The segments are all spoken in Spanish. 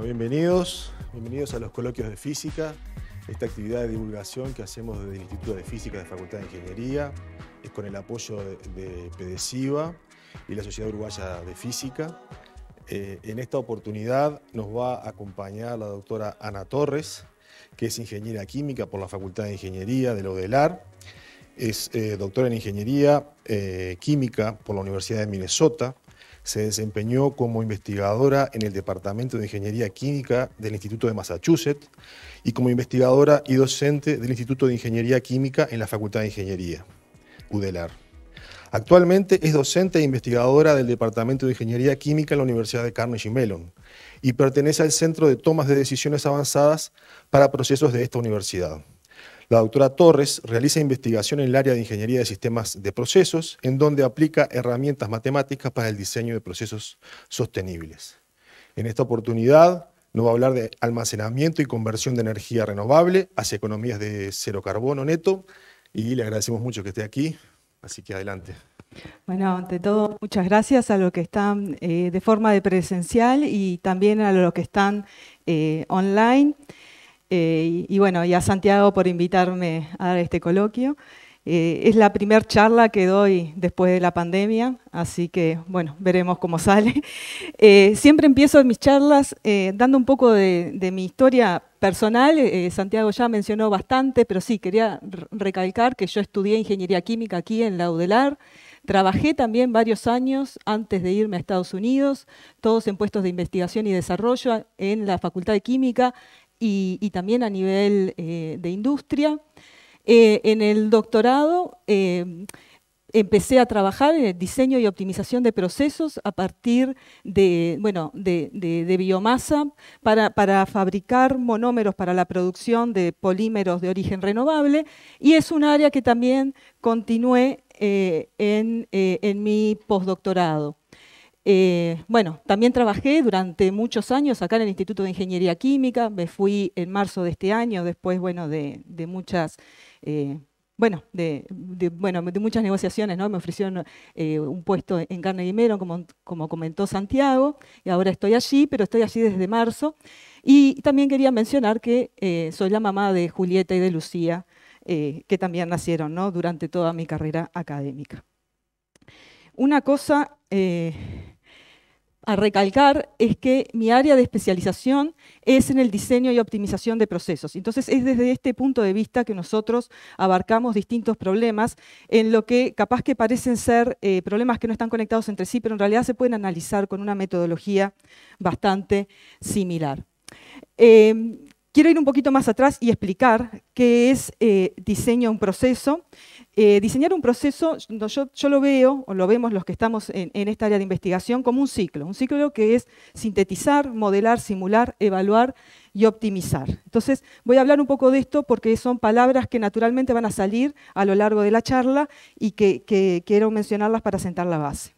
bienvenidos, bienvenidos a los coloquios de física, esta actividad de divulgación que hacemos desde el Instituto de Física de la Facultad de Ingeniería, es con el apoyo de, pedesiva y la Sociedad Uruguaya de Física. Eh, en esta oportunidad nos va a acompañar la doctora Ana Torres, que es ingeniera química por la Facultad de Ingeniería de la UDELAR. Es eh, doctora en Ingeniería eh, Química por la Universidad de Minnesota. Se desempeñó como investigadora en el Departamento de Ingeniería Química del Instituto de Massachusetts y como investigadora y docente del Instituto de Ingeniería Química en la Facultad de Ingeniería, UDELAR. Actualmente es docente e investigadora del Departamento de Ingeniería Química en la Universidad de Carnegie Mellon y pertenece al Centro de Tomas de Decisiones Avanzadas para Procesos de esta universidad. La doctora Torres realiza investigación en el área de ingeniería de sistemas de procesos, en donde aplica herramientas matemáticas para el diseño de procesos sostenibles. En esta oportunidad nos va a hablar de almacenamiento y conversión de energía renovable hacia economías de cero carbono neto y le agradecemos mucho que esté aquí, así que adelante. Bueno, ante todo, muchas gracias a los que están eh, de forma de presencial y también a los que están eh, online. Eh, y, bueno, y a Santiago por invitarme a este coloquio. Eh, es la primera charla que doy después de la pandemia, así que bueno, veremos cómo sale. Eh, siempre empiezo mis charlas dando un poco de, mi historia personal. Santiago ya mencionó bastante, pero sí, quería recalcar que yo estudié ingeniería química aquí en la UDELAR. Trabajé también varios años antes de irme a Estados Unidos, todos en puestos de investigación y desarrollo en la Facultad de Química, y, también a nivel eh, de industria. Eh, en el doctorado eh, empecé a trabajar en el diseño y optimización de procesos a partir de, bueno, de, biomasa para, fabricar monómeros para la producción de polímeros de origen renovable y es un área que también continué en mi postdoctorado. Eh, bueno, también trabajé durante muchos años acá en el Instituto de Ingeniería Química, me fui en marzo de este año, después, bueno, de, muchas... Eh, bueno, de, bueno, de muchas negociaciones, ¿no? Me ofrecieron eh, un puesto en Carnegie Mellon, como, como comentó Santiago, y ahora estoy allí, pero estoy allí desde marzo. Y también quería mencionar que soy la mamá de Julieta y de Lucía, que también nacieron, ¿no? Durante toda mi carrera académica. Una cosa a recalcar es que mi área de especialización es en el diseño y optimización de procesos. Entonces, es desde este punto de vista que nosotros abarcamos distintos problemas en lo que capaz que parecen ser eh, problemas que no están conectados entre sí, pero en realidad se pueden analizar con una metodología bastante similar. Eh, Quiero ir un poquito más atrás y explicar qué es eh, diseño un proceso. Eh, diseñar un proceso, yo, lo veo, o lo vemos los que estamos en, esta área de investigación, como un ciclo. Un ciclo que es sintetizar, modelar, simular, evaluar y optimizar. Entonces, voy a hablar un poco de esto porque son palabras que naturalmente van a salir a lo largo de la charla y que, quiero mencionarlas para sentar la base.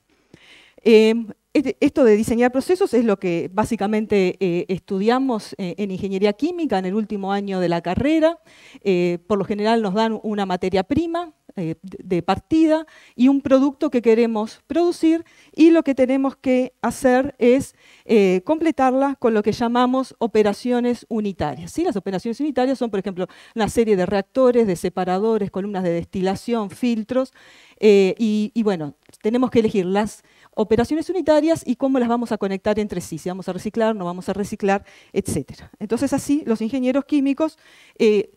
Eh, este, esto de diseñar procesos es lo que básicamente eh, estudiamos eh, en ingeniería química en el último año de la carrera. Eh, por lo general nos dan una materia prima de, partida y un producto que queremos producir y lo que tenemos que hacer es completarla con lo que llamamos operaciones unitarias. Las operaciones unitarias son, por ejemplo, una serie de reactores, de separadores, columnas de destilación, filtros y, y bueno, tenemos que elegir las operaciones unitarias y cómo las vamos a conectar entre sí, si vamos a reciclar, no vamos a reciclar, etc. Entonces así los ingenieros químicos eh,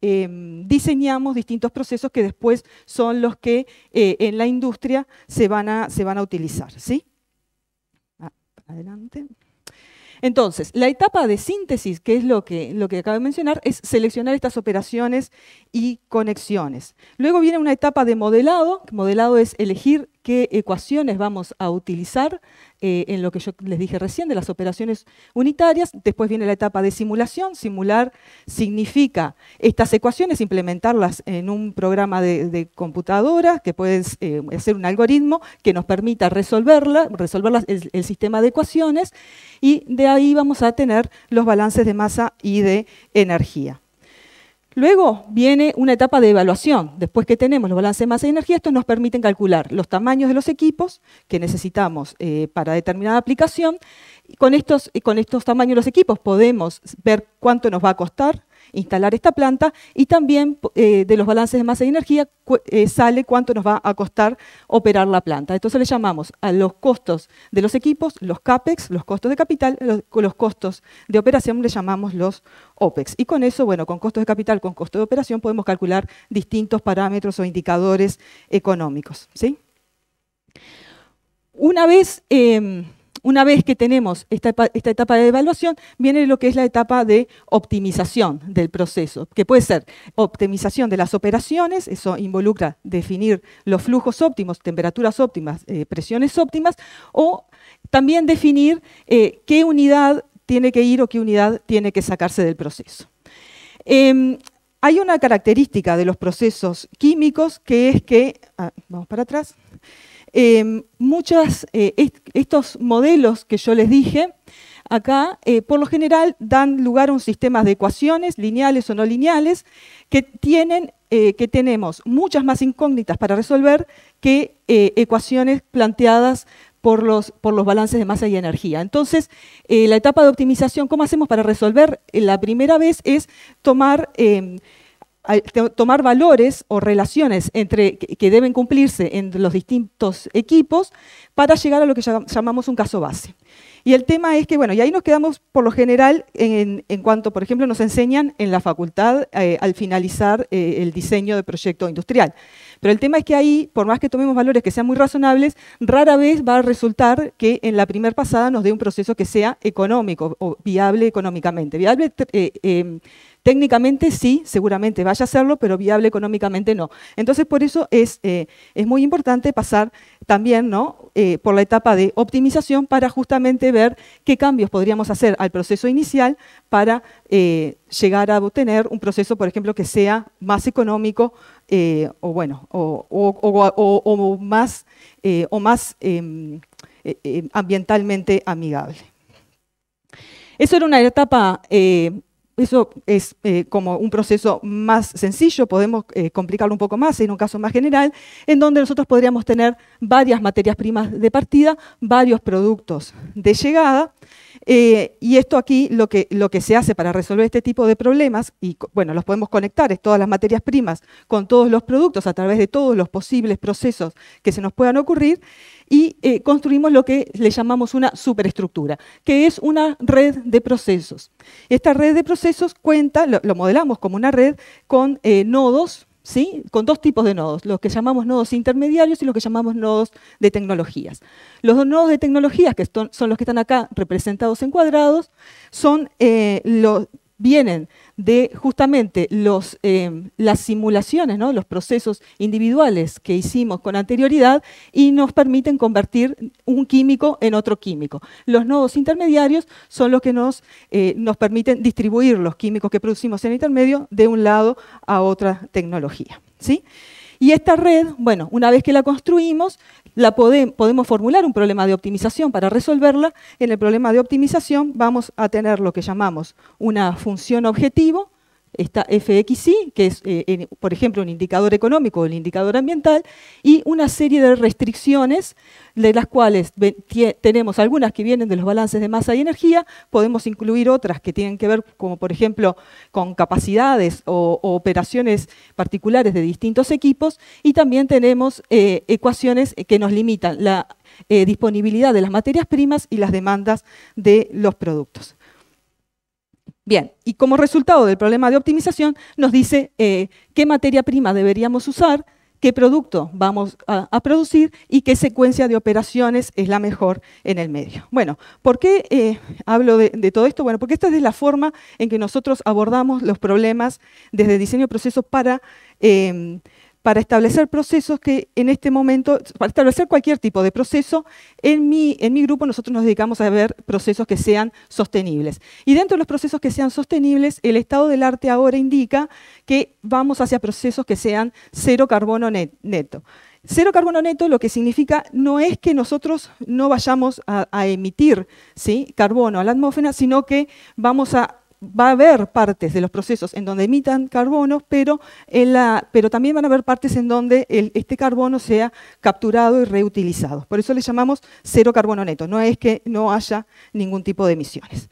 em, diseñamos distintos procesos que después son los que eh, en la industria se van a, utilizar. ¿sí? Ah, adelante. Entonces, la etapa de síntesis, que es lo que, lo que acabo de mencionar, es seleccionar estas operaciones y conexiones. Luego viene una etapa de modelado, modelado es elegir qué ecuaciones vamos a utilizar eh, en lo que yo les dije recién de las operaciones unitarias. Después viene la etapa de simulación. Simular significa estas ecuaciones, implementarlas en un programa de, computadora que puede ser eh, hacer un algoritmo que nos permita resolverla, resolver el, sistema de ecuaciones y de ahí vamos a tener los balances de masa y de energía. Luego viene una etapa de evaluación. Después que tenemos los balances de masa y energía, estos nos permiten calcular los tamaños de los equipos que necesitamos eh, para determinada aplicación. Y con, estos, eh, con estos tamaños de los equipos podemos ver cuánto nos va a costar instalar esta planta y también eh, de los balances de masa y energía eh, sale cuánto nos va a costar operar la planta. Entonces le llamamos a los costos de los equipos, los CAPEX, los costos de capital, los, los costos de operación le llamamos los OPEX. Y con eso, bueno, con costos de capital, con costos de operación, podemos calcular distintos parámetros o indicadores económicos. ¿sí? Una vez... Em, una vez que tenemos esta, etapa de evaluación, viene lo que es la etapa de optimización del proceso, que puede ser optimización de las operaciones, eso involucra definir los flujos óptimos, temperaturas óptimas, eh, presiones óptimas, o también definir eh, qué unidad tiene que ir o qué unidad tiene que sacarse del proceso. Em, hay una característica de los procesos químicos que es que, ah, vamos para atrás, Em, eh, estos modelos que yo les dije acá, eh, por lo general dan lugar a un sistema de ecuaciones, lineales o no lineales, que, tienen, eh, que tenemos muchas más incógnitas para resolver que eh, ecuaciones planteadas por los, por los, balances de masa y energía. Entonces, la etapa de optimización, ¿cómo hacemos para resolver? la primera vez es tomar em, tomar valores o relaciones entre, que deben cumplirse en los distintos equipos para llegar a lo que llamamos un caso base. Y el tema es que, bueno, y ahí nos quedamos por lo general en, cuanto, por ejemplo, nos enseñan en la facultad eh, al finalizar eh, el diseño de proyecto industrial. Pero el tema es que ahí, por más que tomemos valores que sean muy razonables, rara vez va a resultar que en la primer pasada nos dé un proceso que sea económico o viable económicamente. Viable eh, eh Técnicamente sí, seguramente vaya a hacerlo, pero viable económicamente no. Entonces, por eso es, eh, es muy importante pasar también ¿no? Eh, por la etapa de optimización para justamente ver qué cambios podríamos hacer al proceso inicial para eh, llegar a obtener un proceso, por ejemplo, que sea más económico o, bueno, o, más, o más em, em, ambientalmente amigable. Eso era una etapa eso es eh, como un proceso más sencillo, podemos eh, complicarlo un poco más en un caso más general, en donde nosotros podríamos tener varias materias primas de partida, varios productos de llegada, eh, y esto aquí lo que, lo que se hace para resolver este tipo de problemas, y bueno, los podemos conectar, es todas las materias primas con todos los productos a través de todos los posibles procesos que se nos puedan ocurrir, y eh, construimos lo que le llamamos una superestructura, que es una red de procesos. Esta red de procesos cuenta, lo, modelamos como una red con eh, nodos con dos tipos de nodos, los que llamamos nodos intermediarios y los que llamamos nodos de tecnologías. Los nodos de tecnologías, que son los que están acá representados en cuadrados, son, eh, los, vienen de justamente eh, las simulaciones, los procesos individuales que hicimos con anterioridad y nos permiten convertir un químico en otro químico. Los nodos intermediarios son los que nos, eh, nos permiten distribuir los químicos que producimos en intermedio de un lado a otra tecnología. ¿sí? Y esta red, bueno, una vez que la construimos, la podemos formular un problema de optimización para resolverla. En el problema de optimización vamos a tener lo que llamamos una función objetivo, está FXI, que es, eh, por ejemplo, un indicador económico o el indicador ambiental, y una serie de restricciones, de las cuales tenemos algunas que vienen de los balances de masa y energía, podemos incluir otras que tienen que ver, como por ejemplo, con capacidades o, operaciones particulares de distintos equipos, y también tenemos eh, ecuaciones que nos limitan la eh, disponibilidad de las materias primas y las demandas de los productos. Bien, y como resultado del problema de optimización, nos dice eh, qué materia prima deberíamos usar, qué producto vamos a, producir y qué secuencia de operaciones es la mejor en el medio. Bueno, ¿por qué eh, hablo de, todo esto? Bueno, porque esta es la forma en que nosotros abordamos los problemas desde diseño de procesos para eh, para establecer procesos que en este momento, para establecer cualquier tipo de proceso, en mi, en mi grupo nosotros nos dedicamos a ver procesos que sean sostenibles. Y dentro de los procesos que sean sostenibles, el estado del arte ahora indica que vamos hacia procesos que sean cero carbono neto. Cero carbono neto lo que significa no es que nosotros no vayamos a, emitir ¿sí? carbono a la atmósfera, sino que vamos a va a haber partes de los procesos en donde emitan carbono, pero, también van a haber partes en donde este carbono sea capturado y reutilizado. Por eso le llamamos cero carbono neto, no es que no haya ningún tipo de emisiones.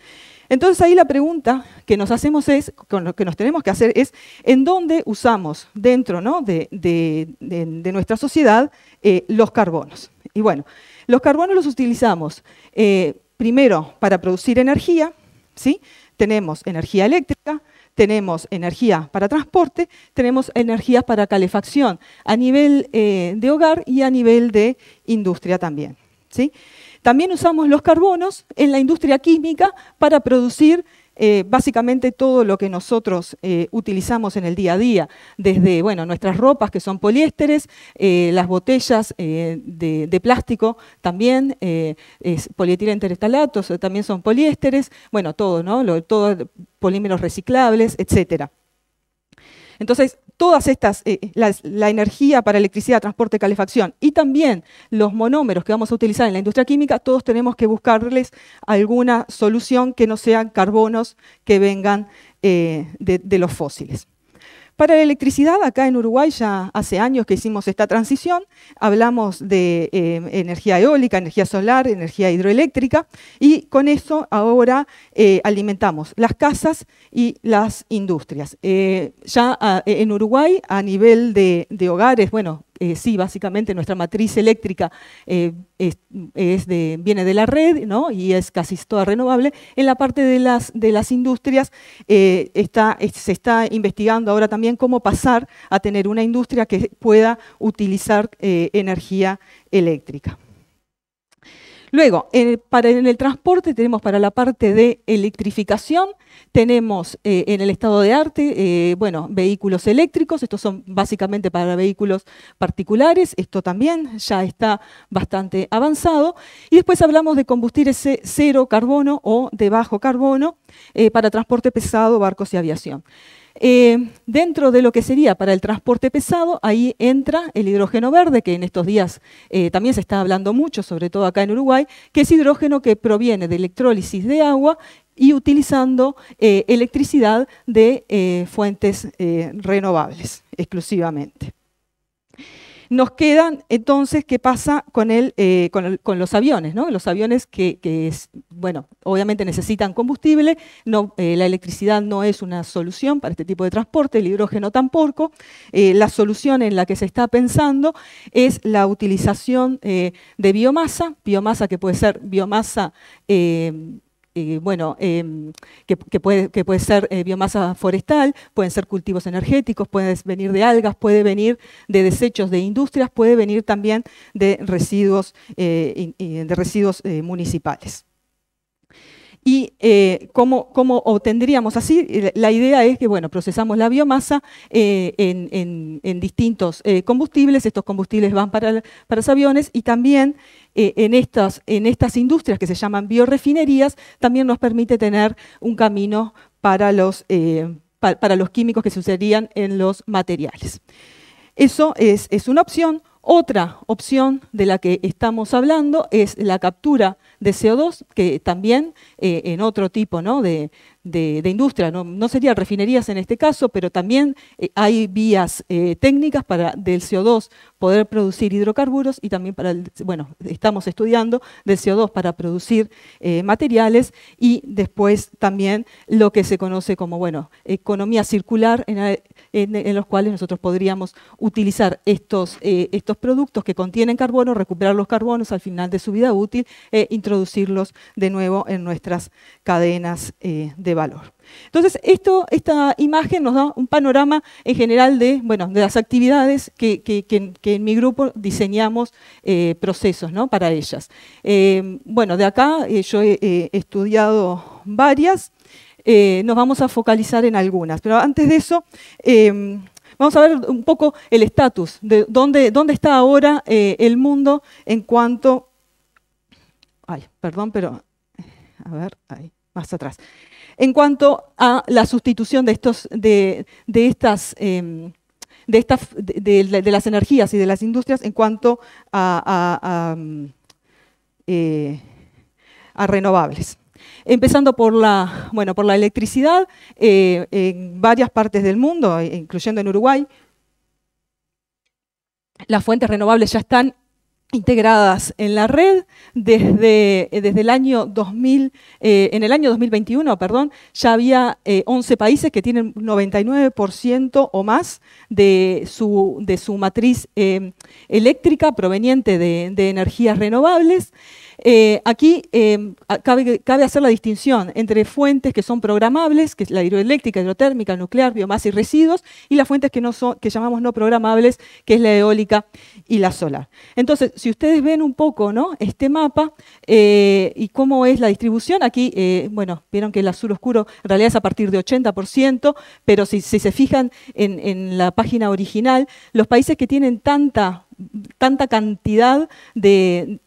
Entonces ahí la pregunta que nos hacemos es, lo que nos tenemos que hacer es, ¿en dónde usamos dentro de, nuestra sociedad eh, los carbonos? Y bueno, los carbonos los utilizamos eh, primero para producir energía, ¿sí? Tenemos energía eléctrica, tenemos energía para transporte, tenemos energía para calefacción a nivel eh, de hogar y a nivel de industria también. ¿sí? También usamos los carbonos en la industria química para producir eh, básicamente todo lo que nosotros eh, utilizamos en el día a día, desde bueno, nuestras ropas que son poliésteres, eh, las botellas de, plástico también, es polietileno también son poliésteres, bueno, todo, ¿no? todo polímeros reciclables, etcétera. Entonces, todas estas, eh, eh, la, energía para electricidad, transporte, calefacción y también los monómeros que vamos a utilizar en la industria química, todos tenemos que buscarles alguna solución que no sean carbonos que vengan eh, de los fósiles. Para la electricidad, acá en Uruguay ya hace años que hicimos esta transición, hablamos de eh, energía eólica, energía solar, energía hidroeléctrica y con eso ahora eh, alimentamos las casas y las industrias. Eh, ya ah, en Uruguay, a nivel de hogares, bueno, eh, sí, básicamente nuestra matriz eléctrica eh, viene de la red y es casi toda renovable. En la parte de las, industrias eh, se está investigando ahora también cómo pasar a tener una industria que pueda utilizar energía eléctrica. Luego, para, en el transporte tenemos para la parte de electrificación tenemos eh, en el estado de arte, eh, bueno, vehículos eléctricos, estos son básicamente para vehículos particulares, esto también ya está bastante avanzado. Y después hablamos de combustibles cero carbono o de bajo carbono eh, para transporte pesado, barcos y aviación. dentro de lo que sería para el transporte pesado, ahí entra el hidrógeno verde, que en estos días también se está hablando mucho, sobre todo acá en Uruguay, que es hidrógeno que proviene de electrólisis de agua y utilizando eh, electricidad de eh, fuentes eh, renovables exclusivamente. Nos quedan entonces qué pasa con, el, con, los aviones, ¿no? Los aviones que, bueno, obviamente necesitan combustible, no, la electricidad no es una solución para este tipo de transporte, el hidrógeno tampoco. la solución en la que se está pensando es la utilización de biomasa, biomasa que puede ser biomasa bueno, em, que, puede, ser eh, biomasa forestal, pueden ser cultivos energéticos, puede venir de algas, puede venir de desechos de industrias, puede venir también de residuos, eh, de residuos eh, municipales y eh, cómo, obtendríamos así. Eh, la idea es que, bueno, procesamos la biomasa eh, en, distintos combustibles, estos combustibles van para, para los aviones y también en, estas, en estas industrias que se llaman biorefinerías, también nos permite tener un camino para los, para los químicos que se usarían en los materiales. Eso es, es una opción. Otra opción de la que estamos hablando es la captura de CO2, que también eh, en otro tipo ¿no? de, de, industria, no, no, serían refinerías en este caso, pero también eh, hay vías eh, técnicas para del CO2 poder producir hidrocarburos y también para, bueno, estamos estudiando del CO2 para producir eh, materiales y después también lo que se conoce como, bueno, economía circular en, en, los cuales nosotros podríamos utilizar estos, estos productos que contienen carbono, recuperar los carbonos al final de su vida útil e introducirlos de nuevo en nuestras cadenas de valor. Entonces, esto, esta imagen nos da un panorama en general de, bueno, de las actividades que, en, mi grupo diseñamos eh, procesos ¿no? para ellas. Eh, bueno, de acá eh, yo he estudiado varias, nos vamos a focalizar en algunas, pero antes de eso... Vamos a ver un poco el estatus, de dónde, dónde está ahora el mundo en cuanto... Ay, perdón, pero... A ver, ahí más atrás. En cuanto a la sustitución de, estos, de, estas... Em, de, de, las energías y de las industrias en cuanto a, a, em, eh, renovables. Empezando por la, bueno, por la electricidad, eh, en varias partes del mundo, incluyendo en Uruguay, las fuentes renovables ya están integradas en la red desde, eh, desde el año 2000, eh, en el año 2021, perdón, ya había 11 eh, países que tienen 99% o más de su, de su matriz eléctrica proveniente de, de energías renovables. Eh, aquí em, cabe, hacer la distinción entre fuentes que son programables, que es la hidroeléctrica, hidrotérmica, nuclear, biomasa y residuos, y las fuentes que, no son, que llamamos no programables, que es la eólica y la solar. Entonces, si ustedes ven un poco ¿no? este mapa eh, y cómo es la distribución, aquí, eh, bueno, vieron que el azul oscuro en realidad es a partir de 80%, pero si, se fijan en la página original, los países que tienen tanta tanta cantidad de,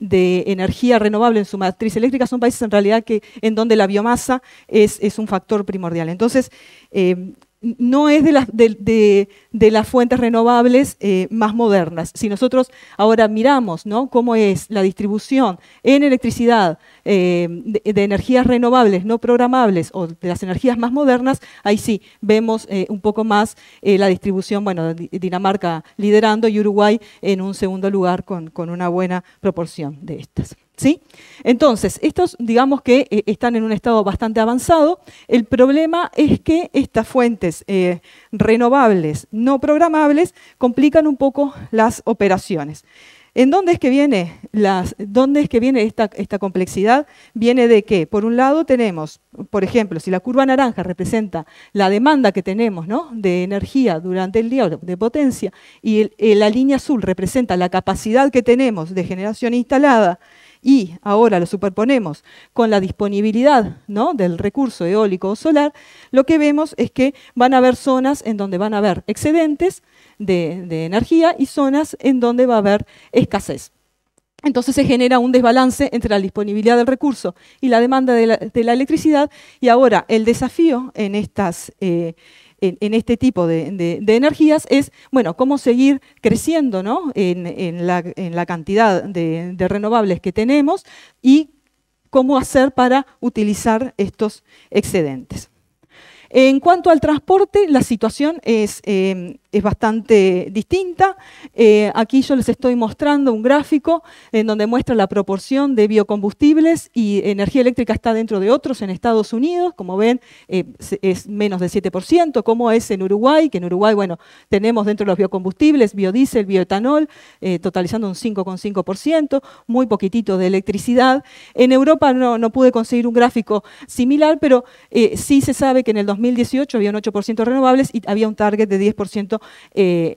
energía renovable en su matriz eléctrica, son países en realidad que, en donde la biomasa es, un factor primordial. Entonces, eh, no es de, las, fuentes renovables eh, más modernas. Si nosotros ahora miramos ¿no? cómo es la distribución en electricidad eh, de, energías renovables no programables o de las energías más modernas, ahí sí vemos eh, un poco más la distribución, bueno, Dinamarca liderando y Uruguay en un segundo lugar con, con una buena proporción de estas. ¿Sí? Entonces, estos digamos que eh, están en un estado bastante avanzado. El problema es que estas fuentes eh, renovables no programables complican un poco las operaciones. ¿En dónde es que viene, esta, complejidad? Viene de que, por un lado, tenemos, por ejemplo, si la curva naranja representa la demanda que tenemos de energía durante el día, de potencia, y la línea azul representa la capacidad que tenemos de generación instalada, y ahora lo superponemos con la disponibilidad ¿no? del recurso eólico o solar, lo que vemos es que van a haber zonas en donde van a haber excedentes de, energía y zonas en donde va a haber escasez. Entonces se genera un desbalance entre la disponibilidad del recurso y la demanda de la, electricidad y ahora el desafío en estas... Eh, en, este tipo de, energías es, bueno, cómo seguir creciendo en, la, cantidad de renovables que tenemos y cómo hacer para utilizar estos excedentes. En cuanto al transporte, la situación es, em, es bastante distinta. Eh, aquí yo les estoy mostrando un gráfico en donde muestra la proporción de biocombustibles y energía eléctrica está dentro de otros en Estados Unidos. Como ven, eh, es menos del 7%, como es en Uruguay, que en Uruguay, bueno, tenemos dentro de los biocombustibles biodiesel, bioetanol, eh, totalizando un 5,5%, muy poquitito de electricidad. En Europa no, pude conseguir un gráfico similar, pero sí se sabe que en el 2018 había un 8% renovables y había un target de 10% eh,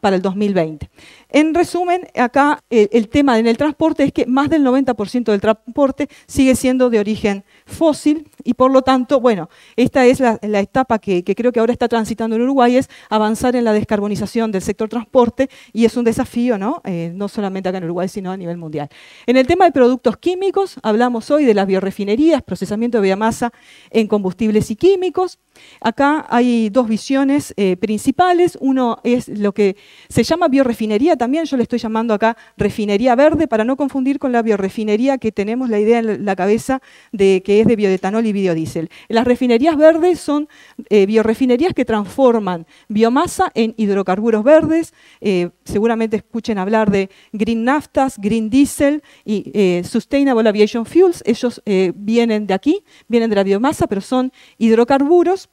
para, el 2020. En resumen, acá eh, el, tema en el transporte es que más del 90% del transporte sigue siendo de origen fósil y por lo tanto, bueno, esta es la, etapa que, creo que ahora está transitando en Uruguay, es avanzar en la descarbonización del sector transporte y es un desafío, ¿no? Eh, no solamente acá en Uruguay, sino a nivel mundial. En el tema de productos químicos, hablamos hoy de las biorefinerías, procesamiento de biomasa en combustibles y químicos, Acá hay dos visiones eh, principales. Uno es lo que se llama biorefinería también. Yo le estoy llamando acá refinería verde para no confundir con la biorefinería que tenemos la idea en la cabeza de que es de bioetanol y biodiesel. Las refinerías verdes son eh, biorefinerías que transforman biomasa en hidrocarburos verdes. Eh, seguramente escuchen hablar de green naftas, green diesel y sustainable aviation fuels. Ellos vienen de aquí, vienen de la biomasa, pero son hidrocarburos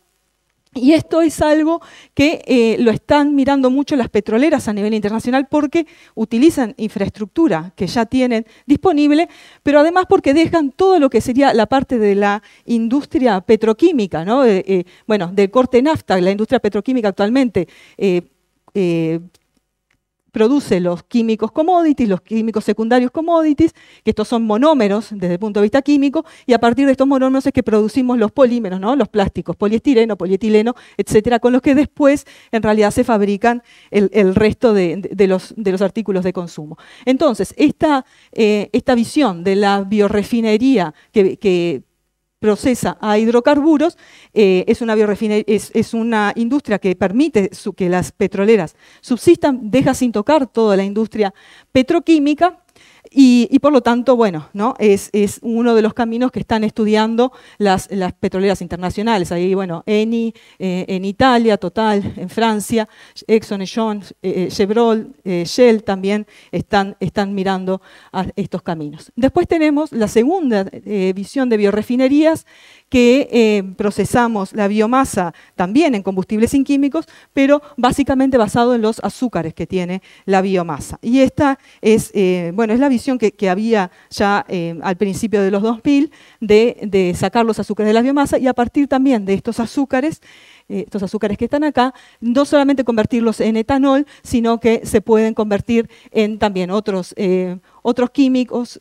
y esto es algo que eh, lo están mirando mucho las petroleras a nivel internacional porque utilizan infraestructura que ya tienen disponible, pero además porque dejan todo lo que sería la parte de la industria petroquímica, ¿no? Eh, eh, bueno, del corte nafta, la industria petroquímica actualmente produce los químicos commodities, los químicos secundarios commodities, que estos son monómeros desde el punto de vista químico, y a partir de estos monómeros es que producimos los polímeros, ¿no? los plásticos, poliestireno, polietileno, etcétera, con los que después en realidad se fabrican el, resto de, los, artículos de consumo. Entonces, esta, eh, esta visión de la biorefinería que, que procesa a hidrocarburos, eh, es, una es, una industria que permite que las petroleras subsistan, deja sin tocar toda la industria petroquímica, y, por lo tanto, bueno, Es, uno de los caminos que están estudiando las, petroleras internacionales. Ahí, bueno, Eni eh, en Italia, Total en Francia, Exxon y John, eh, eh, Shell también están, están mirando estos caminos. Después tenemos la segunda visión de biorefinerías, que eh, procesamos la biomasa también en combustibles sin químicos, pero básicamente basado en los azúcares que tiene la biomasa. Y esta es, eh, bueno, es la visión que, había ya eh, al principio de los 2000 de, sacar los azúcares de la biomasa y a partir también de estos azúcares estos azúcares que están acá, no solamente convertirlos en etanol, sino que se pueden convertir en también otros, otros químicos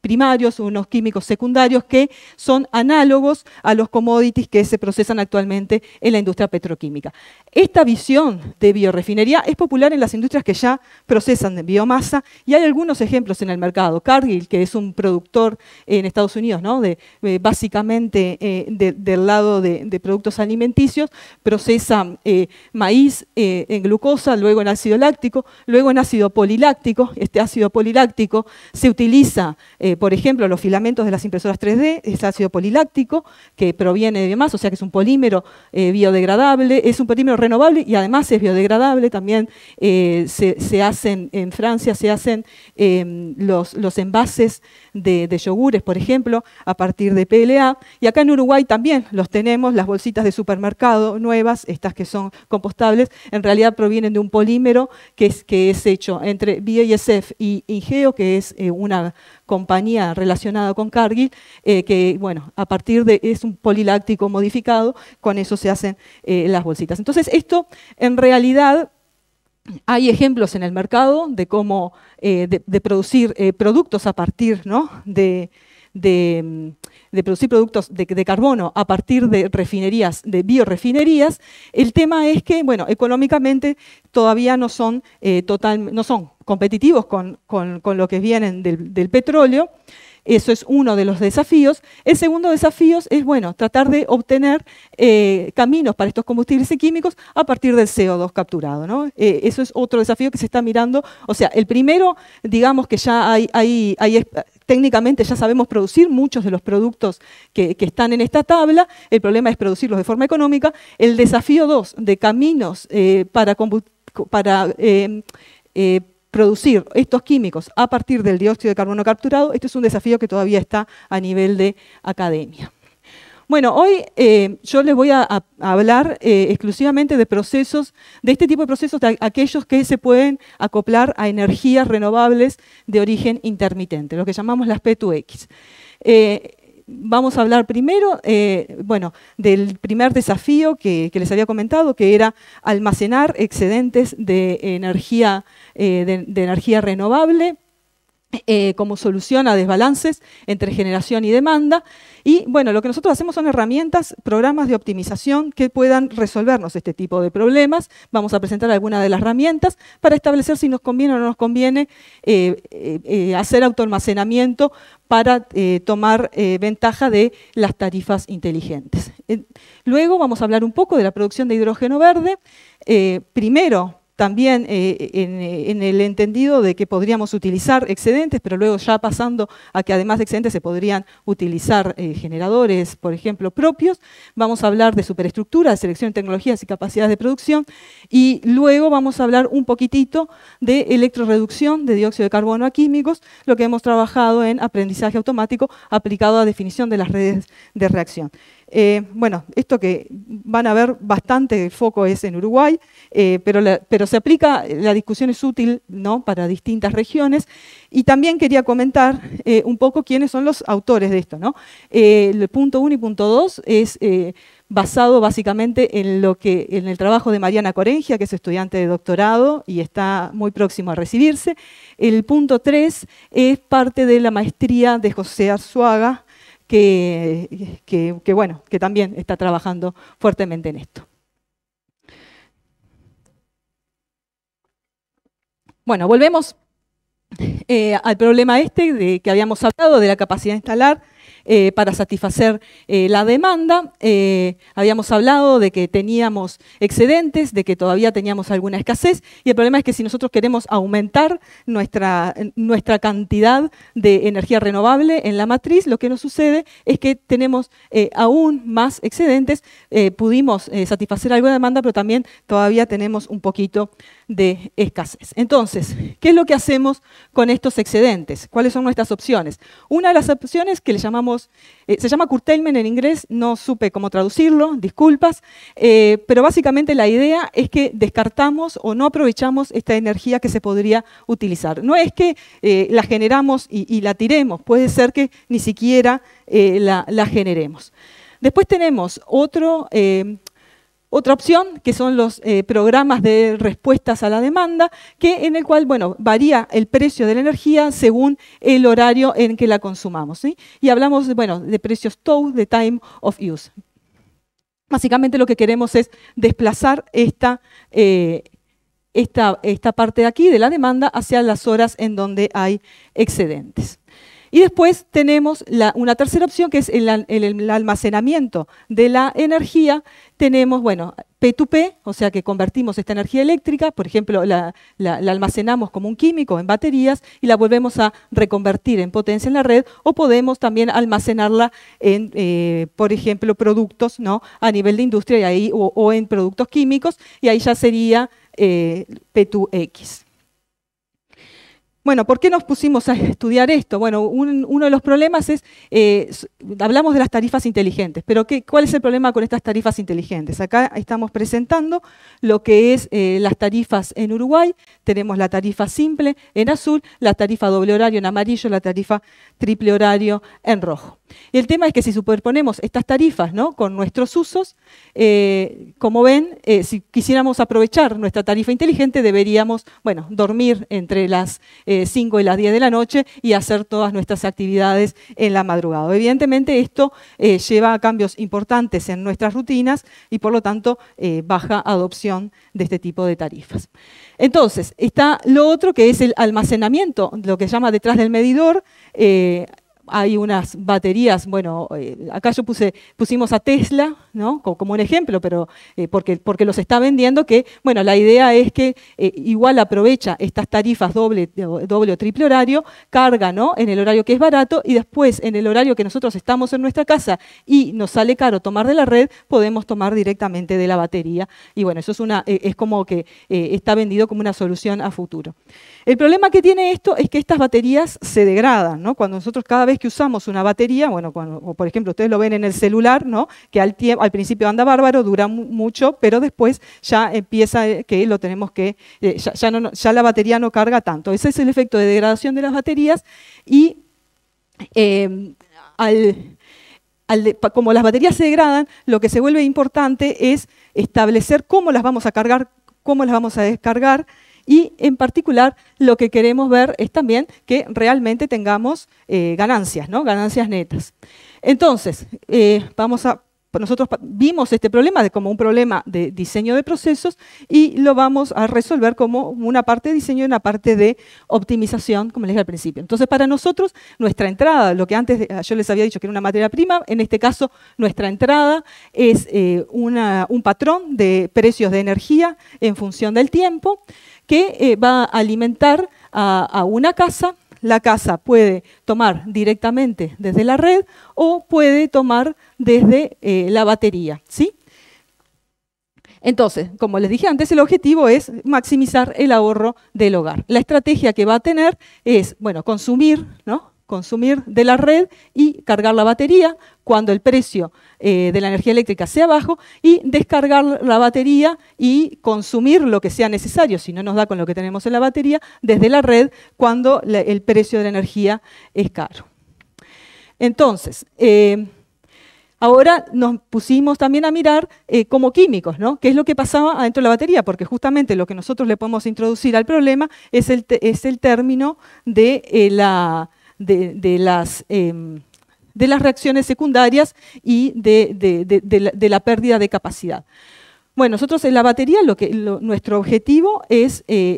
primarios, unos químicos secundarios que son análogos a los commodities que se procesan actualmente en la industria petroquímica. Esta visión de biorefinería es popular en las industrias que ya procesan biomasa y hay algunos ejemplos en el mercado. Cargill, que es un productor en Estados Unidos, eh, básicamente eh, del lado de, productos alimenticios, procesa eh, maíz en glucosa, luego en ácido láctico, luego en ácido poliláctico. Este ácido poliláctico se utiliza eh, por ejemplo, los filamentos de las impresoras 3D, es ácido poliláctico, que proviene de biomasa, o sea que es un polímero eh, biodegradable, es un polímero renovable y además es biodegradable, también eh, se, hacen en Francia, se hacen em, los, los envases de, yogures, por ejemplo, a partir de PLA. Y acá en Uruguay también los tenemos, las bolsitas de supermercado nuevas, estas que son compostables, en realidad provienen de un polímero que es, que es hecho entre BASF y Ingeo, que es eh, una compañía relacionada con Cargill, eh, que bueno, a partir de, es un poliláctico modificado, con eso se hacen eh, las bolsitas. Entonces esto en realidad hay ejemplos en el mercado de cómo de, producir productos a partir de, producir productos de, carbono a partir de refinerías, de biorefinerías, el tema es que, bueno, económicamente todavía no son, eh, no son competitivos con, lo que vienen del petróleo, eso es uno de los desafíos. El segundo desafío es, bueno, tratar de obtener eh, caminos para estos combustibles químicos a partir del CO2 capturado. Eh, eso es otro desafío que se está mirando. O sea, el primero, digamos que ya hay, eh, técnicamente ya sabemos producir muchos de los productos que, están en esta tabla, el problema es producirlos de forma económica. El desafío dos de caminos para, para producir estos químicos a partir del dióxido de carbono capturado, este es un desafío que todavía está a nivel de academia. Bueno, hoy eh, yo les voy a, hablar eh, exclusivamente de procesos, de este tipo de procesos, de aquellos que se pueden acoplar a energías renovables de origen intermitente, lo que llamamos las P2X vamos a hablar primero eh, bueno, del primer desafío que, les había comentado, que era almacenar excedentes de energía, eh, de, energía renovable eh, como solución a desbalances entre generación y demanda. Y bueno, lo que nosotros hacemos son herramientas, programas de optimización que puedan resolvernos este tipo de problemas. Vamos a presentar algunas de las herramientas para establecer si nos conviene o no nos conviene eh, eh, eh, hacer autoalmacenamiento para tomar ventaja de las tarifas inteligentes. luego vamos a hablar un poco de la producción de hidrógeno verde. primero, también eh, eh, en, el entendido de que podríamos utilizar excedentes, pero luego ya pasando a que además de excedentes se podrían utilizar eh, generadores, por ejemplo, propios. Vamos a hablar de superestructura, de selección de tecnologías y capacidades de producción. Y luego vamos a hablar un poquitito de electroreducción de dióxido de carbono a químicos, lo que hemos trabajado en aprendizaje automático aplicado a definición de las redes de reacción. Eh, bueno, esto que van a ver bastante foco es en Uruguay, eh, pero, pero, se aplica, la discusión es útil para distintas regiones. Y también quería comentar eh, un poco quiénes son los autores de esto. el punto 1 y punto 2 es basado básicamente en, lo que, en el trabajo de Mariana Corengia, que es estudiante de doctorado y está muy próximo a recibirse. El punto 3 es parte de la maestría de José Arzuaga, que, bueno, que también está trabajando fuertemente en esto. Bueno, volvemos eh, al problema este de que habíamos hablado de la capacidad de instalar eh, para satisfacer eh, la demanda. Eh, habíamos hablado de que teníamos excedentes, de que todavía teníamos alguna escasez, y el problema es que si nosotros queremos aumentar nuestra, nuestra cantidad de energía renovable en la matriz, lo que nos sucede es que tenemos aún más excedentes, pudimos satisfacer alguna demanda, pero también todavía tenemos un poquito de escasez. Entonces, ¿qué es lo que hacemos con estos excedentes? ¿Cuáles son nuestras opciones? Una de las opciones que le llamamos, eh, se llama curtailment en inglés, no supe cómo traducirlo, disculpas, eh, pero básicamente la idea es que descartamos o no aprovechamos esta energía que se podría utilizar. No es que eh, la generamos y, la tiremos, puede ser que ni siquiera la, generemos. Después tenemos otro, otra opción, que son los eh, programas de respuestas a la demanda, que, en el cual bueno, varía el precio de la energía según el horario en que la consumamos. Y hablamos bueno, de precios TOW, de Time of Use. Básicamente lo que queremos es desplazar esta, eh, esta parte de aquí de la demanda hacia las horas en donde hay excedentes. Y después tenemos una tercera opción que es el, almacenamiento de la energía. Tenemos, bueno, P2P, o sea que convertimos esta energía eléctrica, por ejemplo, la, almacenamos como un químico en baterías y la volvemos a reconvertir en potencia en la red o podemos también almacenarla en, eh, por ejemplo, productos ¿no? a nivel de industria y ahí, o, en productos químicos y ahí ya sería eh, P2X. Bueno, ¿por qué nos pusimos a estudiar esto? Bueno, uno de los problemas es, eh, hablamos de las tarifas inteligentes, pero ¿cuál es el problema con estas tarifas inteligentes? Acá estamos presentando lo que es eh, las tarifas en Uruguay, tenemos la tarifa simple en azul, la tarifa doble horario en amarillo, la tarifa triple horario en rojo el tema es que si superponemos estas tarifas con nuestros usos, eh, como ven, eh, si quisiéramos aprovechar nuestra tarifa inteligente, deberíamos bueno, dormir entre las 5 eh, y las 10 de la noche y hacer todas nuestras actividades en la madrugada. Evidentemente esto lleva a cambios importantes en nuestras rutinas y por lo tanto baja adopción de este tipo de tarifas. Entonces, está lo otro que es el almacenamiento, lo que llama detrás del medidor, hay unas baterías, bueno, eh, acá yo puse, pusimos a Tesla, ¿no? Como, un ejemplo, pero eh, porque, porque los está vendiendo, que, bueno, la idea es que eh, igual aprovecha estas tarifas doble, doble o triple horario, carga, ¿no? En el horario que es barato y después en el horario que nosotros estamos en nuestra casa y nos sale caro tomar de la red, podemos tomar directamente de la batería. Y bueno, eso es, una, es como que está vendido como una solución a futuro. El problema que tiene esto es que estas baterías se degradan, ¿no? Cuando nosotros cada vez que usamos una batería, bueno, por ejemplo ustedes lo ven en el celular, ¿no? que al, al principio anda bárbaro, dura mucho, pero después ya empieza eh, que lo tenemos que, eh, ya, la batería no carga tanto. Ese es el efecto de degradación de las baterías y em, como las baterías se degradan, lo que se vuelve importante es establecer cómo las vamos a cargar, cómo las vamos a descargar y en particular lo que queremos ver es también que realmente tengamos eh, ganancias, ¿no? ganancias netas. Entonces, eh, vamos a nosotros vimos este problema como un problema de diseño de procesos y lo vamos a resolver como una parte de diseño y una parte de optimización, como les dije al principio. Entonces, para nosotros, nuestra entrada, lo que antes eh, yo les había dicho que era una materia prima, en este caso, nuestra entrada es eh, un patrón de precios de energía en función del tiempo que eh, va a alimentar a una casa la casa puede tomar directamente desde la red o puede tomar desde eh, la batería, ¿sí? Entonces, como les dije antes, el objetivo es maximizar el ahorro del hogar. La estrategia que va a tener es, bueno, consumir, ¿no? consumir de la red y cargar la batería cuando el precio eh, de la energía eléctrica sea bajo y descargar la batería y consumir lo que sea necesario, si no nos da con lo que tenemos en la batería, desde la red cuando el precio de la energía es caro. Entonces, eh, Ahora nos pusimos también a mirar eh, como químicos, ¿no? ¿Qué es lo que pasaba adentro de la batería? Porque justamente lo que nosotros le podemos introducir al problema es el, es el término de la de, las, em, de las reacciones secundarias y de, la, pérdida de capacidad. Bueno, nosotros en la batería lo que, nuestro objetivo eh,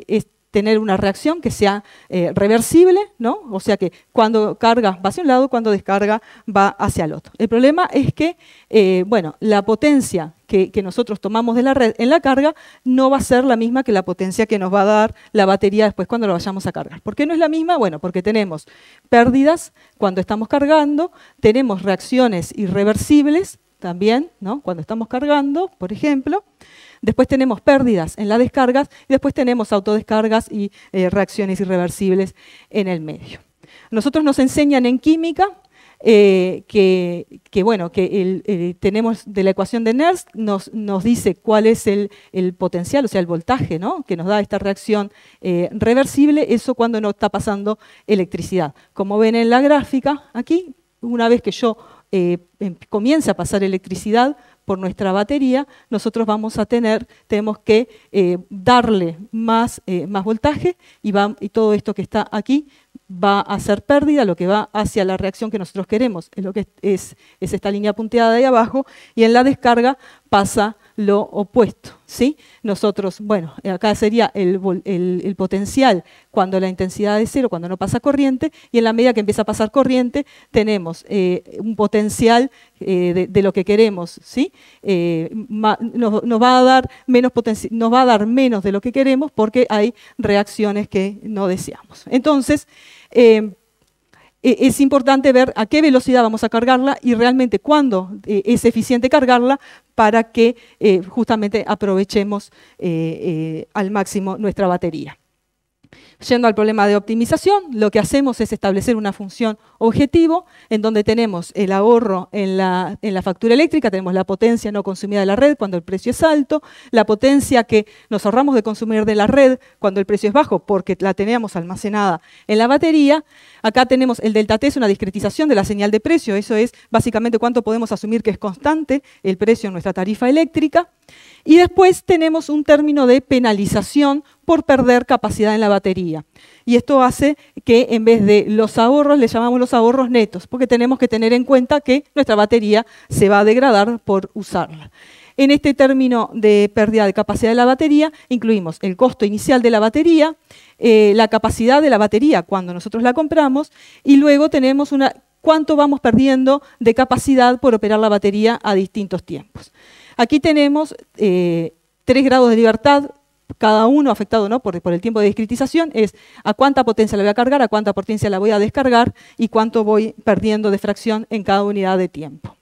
es, tener una reacción que sea eh, reversible, ¿no? O sea que cuando carga va hacia un lado, cuando descarga va hacia el otro. El problema es que, eh, bueno, la potencia que, nosotros tomamos de la red en la carga no va a ser la misma que la potencia que nos va a dar la batería después cuando la vayamos a cargar. ¿Por qué no es la misma? Bueno, porque tenemos pérdidas cuando estamos cargando, tenemos reacciones irreversibles también, ¿no? cuando estamos cargando, por ejemplo. Después tenemos pérdidas en la descargas y después tenemos autodescargas y eh, reacciones irreversibles en el medio. Nosotros nos enseñan en química eh, que, bueno, que eh, tenemos de la ecuación de Nernst nos, dice cuál es el, potencial, o sea, el voltaje ¿no? que nos da esta reacción eh, reversible, eso cuando no está pasando electricidad. Como ven en la gráfica, aquí, una vez que yo em, comienza a pasar electricidad, por nuestra batería, nosotros vamos a tener, tenemos que darle más, más voltaje y, va, y, todo esto que está aquí va a ser pérdida, lo que va hacia la reacción que nosotros queremos, es lo que es, esta línea punteada de ahí abajo, y en la descarga pasa lo opuesto. ¿sí? Nosotros, bueno, acá sería el, potencial cuando la intensidad es cero, cuando no pasa corriente, y en la medida que empieza a pasar corriente, tenemos eh, un potencial eh, de, lo que queremos, ¿sí? Eh, nos, va a dar menos nos va a dar menos de lo que queremos porque hay reacciones que no deseamos. Entonces, e, es importante ver a qué velocidad vamos a cargarla y realmente cuándo eh, es eficiente cargarla para que eh, justamente aprovechemos eh, al máximo nuestra batería. Yendo al problema de optimización, lo que hacemos es establecer una función objetivo en donde tenemos el ahorro en la, factura eléctrica, tenemos la potencia no consumida de la red cuando el precio es alto, la potencia que nos ahorramos de consumir de la red cuando el precio es bajo porque la teníamos almacenada en la batería. Acá tenemos el delta T, es una discretización de la señal de precio, eso es básicamente cuánto podemos asumir que es constante el precio en nuestra tarifa eléctrica. Y después tenemos un término de penalización por perder capacidad en la batería. Y esto hace que en vez de los ahorros, le llamamos los ahorros netos, porque tenemos que tener en cuenta que nuestra batería se va a degradar por usarla. En este término de pérdida de capacidad de la batería, incluimos el costo inicial de la batería, eh, la capacidad de la batería cuando nosotros la compramos, y luego tenemos una, cuánto vamos perdiendo de capacidad por operar la batería a distintos tiempos. Aquí tenemos eh, tres grados de libertad cada uno afectado ¿no? por, por, el tiempo de discretización es a cuánta potencia la voy a cargar, a cuánta potencia la voy a descargar y cuánto voy perdiendo de fracción en cada unidad de tiempo.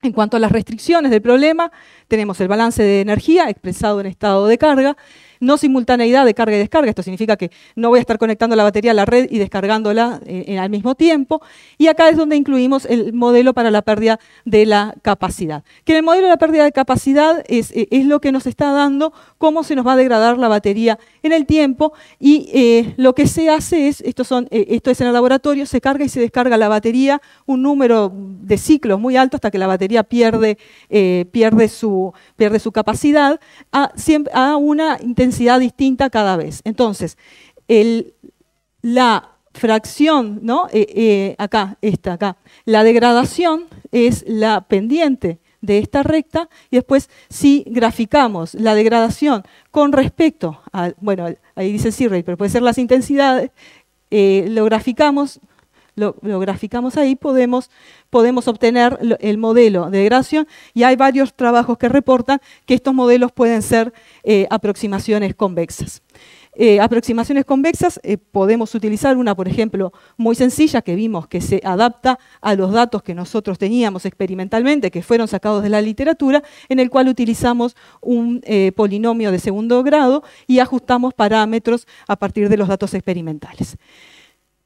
En cuanto a las restricciones del problema, tenemos el balance de energía expresado en estado de carga, no simultaneidad de carga y descarga, esto significa que no voy a estar conectando la batería a la red y descargándola eh, eh, al mismo tiempo, y acá es donde incluimos el modelo para la pérdida de la capacidad, que el modelo de la pérdida de capacidad eh, es, lo que nos está dando cómo se nos va a degradar la batería en el tiempo, y lo que se hace es, esto, son, esto es en el laboratorio, se carga y se descarga la batería un número de ciclos muy alto hasta que la batería pierde, pierde, su, pierde su capacidad a, a una intensidad distinta cada vez. Entonces, la fracción, ¿no? Eh, eh, acá, esta, acá, la degradación es la pendiente de esta recta y después si graficamos la degradación con respecto a, bueno, ahí dice c pero puede ser las intensidades, eh, lo graficamos lo, graficamos ahí, podemos, podemos obtener el modelo de gracia y hay varios trabajos que reportan que estos modelos pueden ser eh, aproximaciones convexas. Eh, aproximaciones convexas, eh, podemos utilizar una, por ejemplo, muy sencilla que vimos que se adapta a los datos que nosotros teníamos experimentalmente, que fueron sacados de la literatura, en el cual utilizamos un polinomio de segundo grado y ajustamos parámetros a partir de los datos experimentales.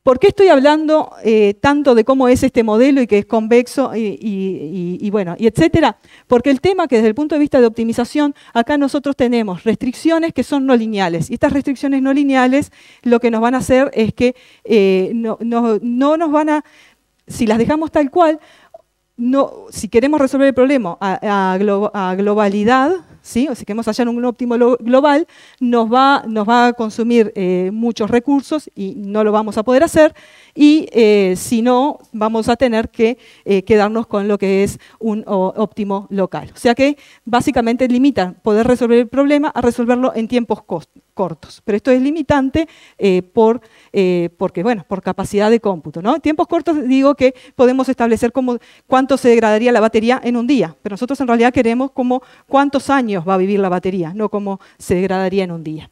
¿Por qué estoy hablando eh, tanto de cómo es este modelo y que es convexo y, bueno, y etcétera? Porque el tema que desde el punto de vista de optimización, acá nosotros tenemos restricciones que son no lineales. Y estas restricciones no lineales lo que nos van a hacer es que eh, no, nos van a, si las dejamos tal cual, no, si queremos resolver el problema a, a globalidad, ¿sí? si queremos hallar un óptimo global, nos va, nos va a consumir eh, muchos recursos y no lo vamos a poder hacer, y eh, si no, vamos a tener que eh, quedarnos con lo que es un óptimo local. O sea que básicamente limita poder resolver el problema a resolverlo en tiempos cortos, pero esto es limitante por, porque, bueno, por capacidad de cómputo. ¿no? En tiempos cortos digo que podemos establecer cuánto se degradaría la batería en un día, pero nosotros en realidad queremos como cuántos años va a vivir la batería, no como se degradaría en un día.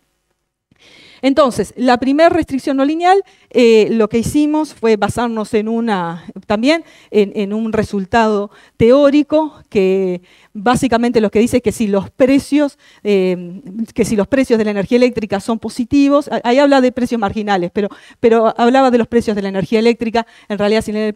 Entonces, la primera restricción no lineal, eh, lo que hicimos fue basarnos en una, también en un resultado teórico que básicamente lo que dice es que si los precios, eh, que si los precios de la energía eléctrica son positivos, ahí habla de precios marginales, pero, pero hablaba de los precios de la energía eléctrica, en realidad sin el,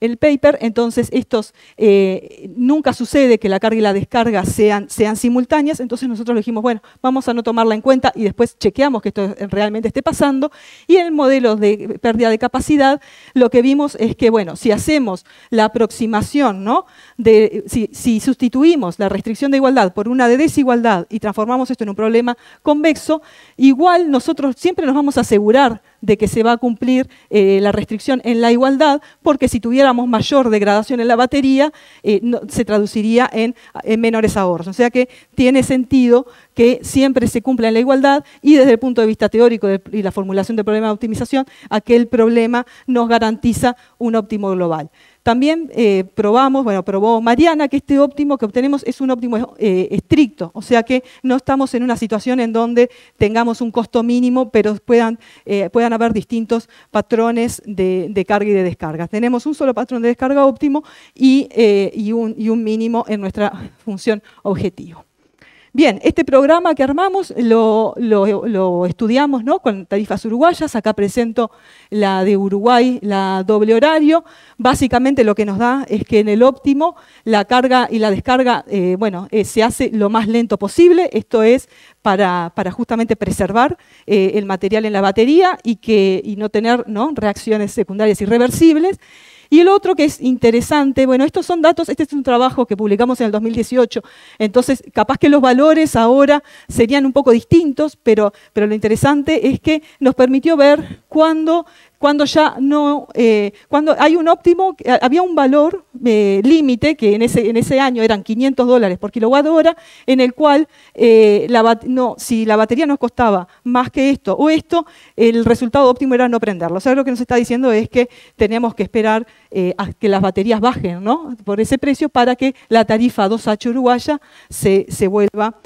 el paper, entonces estos eh, nunca sucede que la carga y la descarga sean, sean simultáneas, entonces nosotros dijimos, bueno, vamos a no tomarla en cuenta y después chequeamos que esto realmente esté pasando, y en el modelo de pérdida de capacidad, lo que vimos es que, bueno, si hacemos la aproximación, ¿no? De, si, si sustituimos la restricción de igualdad por una de desigualdad y transformamos esto en un problema convexo, igual nosotros siempre nos vamos a asegurar de que se va a cumplir eh, la restricción en la igualdad, porque si tuviéramos mayor degradación en la batería, eh, se traduciría en, menores ahorros. O sea que tiene sentido que siempre se cumpla en la igualdad y desde el punto de vista teórico y la formulación del problema de optimización, aquel problema nos garantiza un óptimo global. También eh, probamos, bueno, probó Mariana que este óptimo que obtenemos es un óptimo eh, estricto, o sea que no estamos en una situación en donde tengamos un costo mínimo, pero puedan, eh, haber distintos patrones de, carga y de descarga. Tenemos un solo patrón de descarga óptimo y un mínimo en nuestra función objetivo. Bien, este programa que armamos lo, estudiamos con tarifas uruguayas. Acá presento la de Uruguay, la doble horario. Básicamente lo que nos da es que en el óptimo la carga y la descarga eh, bueno, eh, se hace lo más lento posible. Esto es para, justamente preservar eh, el material en la batería y, que, no tener reacciones secundarias irreversibles. Y el otro que es interesante, bueno, estos son datos, este es un trabajo que publicamos en el 2018, entonces capaz que los valores ahora serían un poco distintos, pero, pero lo interesante es que nos permitió ver cuándo cuando ya no, eh, cuando hay un óptimo, ah, había un valor eh, límite que en ese, en ese año eran 500 dólares por kilowatt hora, en el cual eh, si la batería nos costaba más que esto o esto, el resultado óptimo era no prenderlo. O sea, lo que nos está diciendo es que tenemos que esperar a que las baterías bajen por ese precio para que la tarifa 2H uruguaya se, se vuelva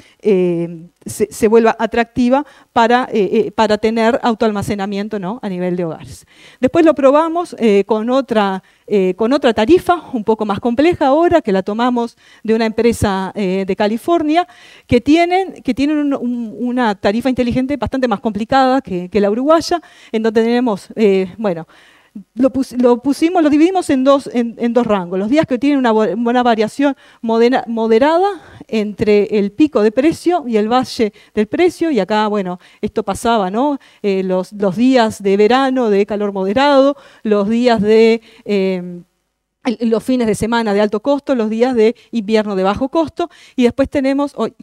se, vuelva atractiva para, eh, eh, para tener autoalmacenamiento ¿no? a nivel de hogares. Después lo probamos eh, con, otra, con otra tarifa, un poco más compleja ahora, que la tomamos de una empresa de California, que tienen, que tienen una tarifa inteligente bastante más complicada que, que, la uruguaya, en donde tenemos, bueno, lo, pusimos, lo dividimos en dos, en, dos rangos. Los días que tienen una, buena variación moderada entre el pico de precio y el valle del precio. Y acá, bueno, esto pasaba, ¿no? Eh, los, los, días de verano de calor moderado, los días de... Em, los fines de semana de alto costo, los días de invierno de bajo costo, y después tenemos, hoy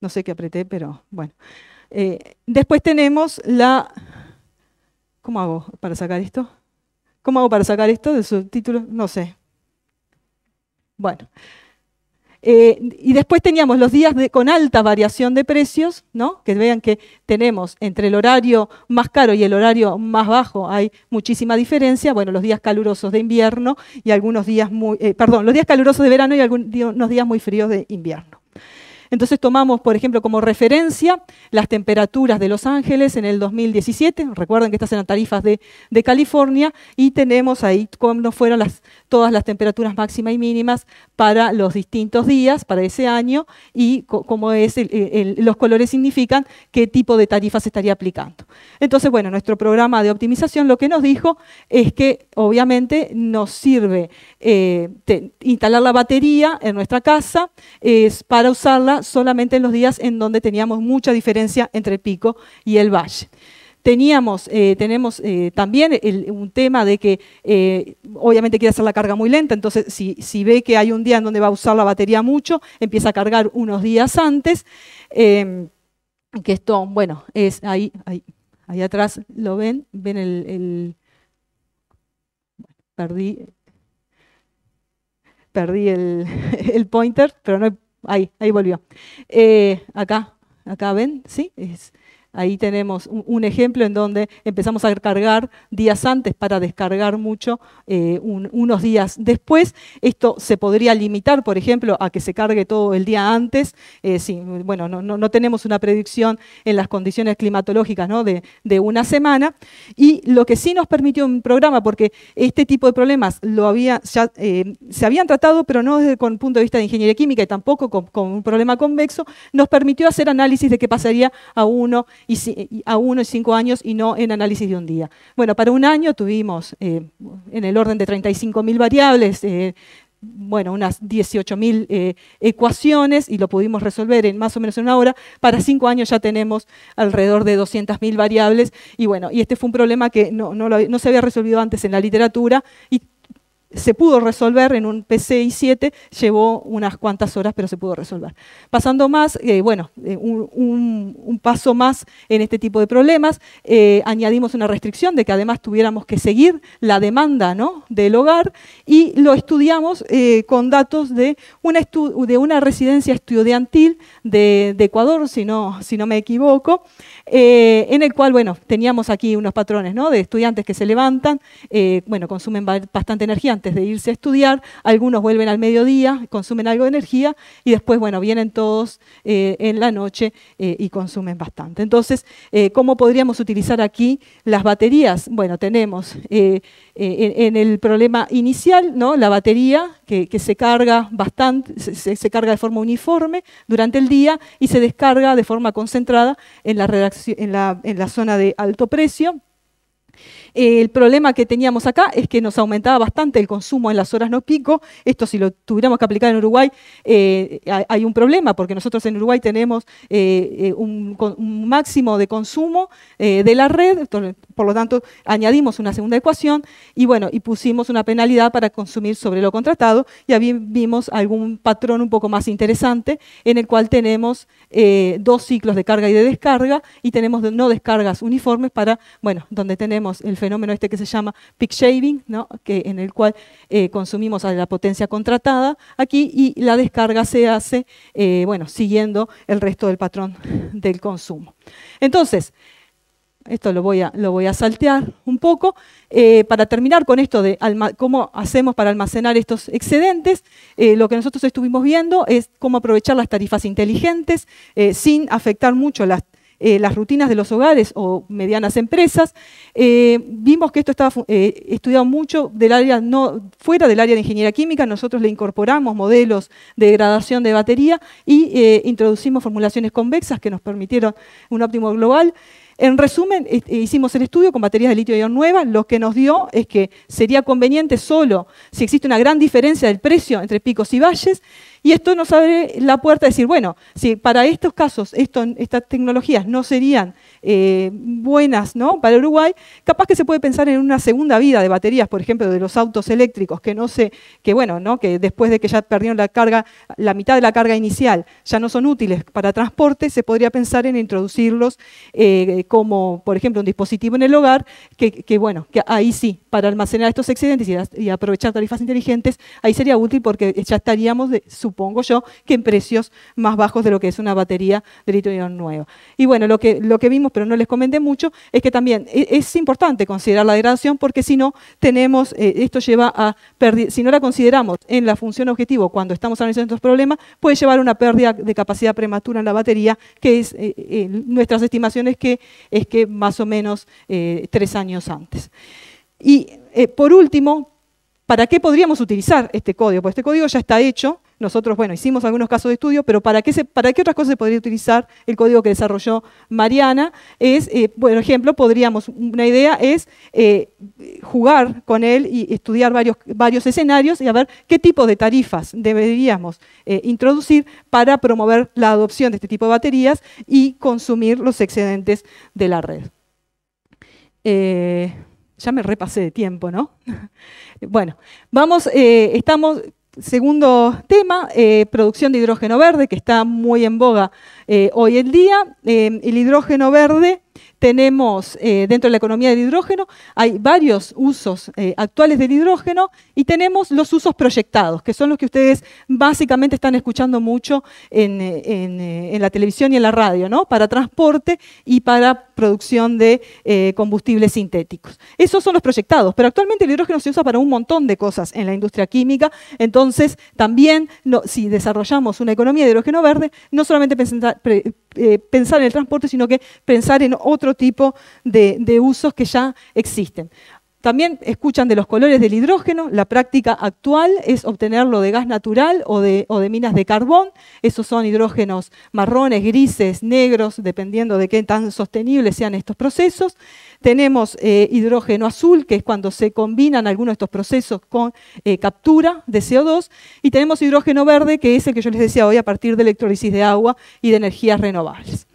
no sé qué apreté, pero bueno, eh, después tenemos la ¿Cómo hago para sacar esto? ¿Cómo hago para sacar esto del subtítulo? No sé. Bueno. Eh, y después teníamos los días con alta variación de precios, ¿no? que vean que tenemos entre el horario más caro y el horario más bajo hay muchísima diferencia. Bueno, los días calurosos de invierno y algunos días muy, eh, perdón, los días calurosos de verano y algunos días muy fríos de invierno. Entonces tomamos, por ejemplo, como referencia las temperaturas de Los Ángeles en el 2017, recuerden que estas eran tarifas de, California, y tenemos ahí cómo fueron todas las temperaturas máximas y mínimas para los distintos días, para ese año, y cómo es los colores significan qué tipo de tarifas se estaría aplicando. Entonces, bueno, nuestro programa de optimización lo que nos dijo es que obviamente nos sirve eh, instalar la batería en nuestra casa para usarla solamente en los días en donde teníamos mucha diferencia entre el pico y el valle. Teníamos, eh, tenemos eh, también un tema de que obviamente quiere hacer la carga muy lenta, entonces si, ve que hay un día en donde va a usar la batería mucho, empieza a cargar unos días antes. Em, que esto, bueno, es ahí, ahí, atrás, ¿lo ven? ¿Ven el...? el... Perdí perdí el, pointer, pero no hay, ahí, ahí volvió. Eh, acá, acá ven, ¿sí? Es Ahí tenemos un, ejemplo en donde empezamos a cargar días antes para descargar mucho eh, unos días después. Esto se podría limitar, por ejemplo, a que se cargue todo el día antes. Eh, bueno, no, tenemos una predicción en las condiciones climatológicas de, una semana. Y lo que sí nos permitió un programa, porque este tipo de problemas eh, se habían tratado, pero no desde con punto de vista de ingeniería química y tampoco con, con, un problema convexo, nos permitió hacer análisis de qué pasaría a uno y, a uno y cinco años y no en análisis de un día. Bueno, para un año tuvimos eh, en el orden de 35.000 variables, eh, bueno, unas 18.000 eh, ecuaciones y lo pudimos resolver en más o menos una hora. Para cinco años ya tenemos alrededor de 200.000 variables y bueno, y este fue un problema que no, no, se había resolvido antes en la literatura y se pudo resolver en un PCI 7, llevó unas cuantas horas, pero se pudo resolver. Pasando más, eh, bueno, eh, un, paso más en este tipo de problemas, eh, añadimos una restricción de que además tuviéramos que seguir la demanda ¿no? del hogar y lo estudiamos con datos de una, residencia estudiantil de, Ecuador, si no, si no me equivoco, en el cual, bueno, teníamos aquí unos patrones ¿no? de estudiantes que se levantan, bueno, consumen bastante energía, antes de irse a estudiar, algunos vuelven al mediodía, consumen algo de energía y después, bueno, vienen todos eh, en la noche eh, y consumen bastante. Entonces, eh, ¿cómo podríamos utilizar aquí las baterías? Bueno, tenemos en, el problema inicial, ¿no? La batería que, se carga bastante, se, carga de forma uniforme durante el día y se descarga de forma concentrada en la zona de alto precio el problema que teníamos acá es que nos aumentaba bastante el consumo en las horas no pico. Esto si lo tuviéramos que aplicar en Uruguay, eh, hay un problema, porque nosotros en Uruguay tenemos eh, eh, un, máximo de consumo de la red, por lo tanto añadimos una segunda ecuación y bueno, y pusimos una penalidad para consumir sobre lo contratado y ahí vimos algún patrón un poco más interesante en el cual tenemos dos ciclos de carga y de descarga y tenemos no descargas uniformes para, bueno, donde tenemos el fenómeno este que se llama peak shaving, que, en el cual eh, consumimos a la potencia contratada aquí y la descarga se hace, eh, bueno, siguiendo el resto del patrón del consumo. Entonces, esto lo voy a, lo voy a saltear un poco, eh, para terminar con esto de cómo hacemos para almacenar estos excedentes, lo que nosotros estuvimos viendo es cómo aprovechar las tarifas inteligentes sin afectar mucho las eh, las rutinas de los hogares o medianas empresas. Eh, vimos que esto estaba eh, estudiado mucho del área no, fuera del área de ingeniería química, nosotros le incorporamos modelos de degradación de batería y introducimos formulaciones convexas que nos permitieron un óptimo global. En resumen, hicimos el estudio con baterías de litio-ion nuevas, lo que nos dio es que sería conveniente solo si existe una gran diferencia del precio entre picos y valles, y esto nos abre la puerta a decir, bueno, si para estos casos estas tecnologías no serían eh, buenas ¿no? para Uruguay, capaz que se puede pensar en una segunda vida de baterías, por ejemplo, de los autos eléctricos, que no sé que bueno, ¿no? que después de que ya perdieron la carga, la mitad de la carga inicial, ya no son útiles para transporte, se podría pensar en introducirlos eh, como, por ejemplo, un dispositivo en el hogar, que, bueno, que ahí sí, para almacenar estos excedentes y, aprovechar tarifas inteligentes, ahí sería útil porque ya estaríamos de, supongo yo, que en precios más bajos de lo que es una batería de litio-ion nuevo. Y bueno, lo que, vimos, pero no les comenté mucho, es que también e, es importante considerar la degradación porque si no tenemos, eh, esto lleva a si no la consideramos en la función objetivo cuando estamos analizando estos problemas, puede llevar a una pérdida de capacidad prematura en la batería, que es eh, eh, nuestras estimaciones que es que más o menos tres años antes. Y por último, ¿para qué podríamos utilizar este código? Pues este código ya está hecho, nosotros, bueno, hicimos algunos casos de estudio, pero ¿para qué, para qué otras cosas se podría utilizar el código que desarrolló Mariana? Es, eh, por ejemplo, podríamos, una idea es eh, jugar con él y estudiar varios, varios escenarios y a ver qué tipo de tarifas deberíamos eh, introducir para promover la adopción de este tipo de baterías y consumir los excedentes de la red. ya me repasé de tiempo, ¿no? bueno, vamos, estamos segundo tema, eh, producción de hidrógeno verde, que está muy en boga eh, hoy en día. Eh, el hidrógeno verde tenemos eh, dentro de la economía del hidrógeno, hay varios usos eh, actuales del hidrógeno y tenemos los usos proyectados, que son los que ustedes básicamente están escuchando mucho en, eh, la televisión y en la radio, ¿no? Para transporte y para producción de combustibles sintéticos. Esos son los proyectados, pero actualmente el hidrógeno se usa para un montón de cosas en la industria química, entonces también si desarrollamos una economía de hidrógeno verde, no solamente eh, pensar en el transporte, sino que pensar en otro tipo de, de usos que ya existen. También escuchan de los colores del hidrógeno. La práctica actual es obtenerlo de gas natural o de, minas de carbón. Esos son hidrógenos marrones, grises, negros, dependiendo de qué tan sostenibles sean estos procesos. Tenemos eh, hidrógeno azul, que es cuando se combinan algunos de estos procesos con eh, captura de CO2. Y tenemos hidrógeno verde, que es el que yo les decía hoy a partir de electrólisis de agua y de energías renovables.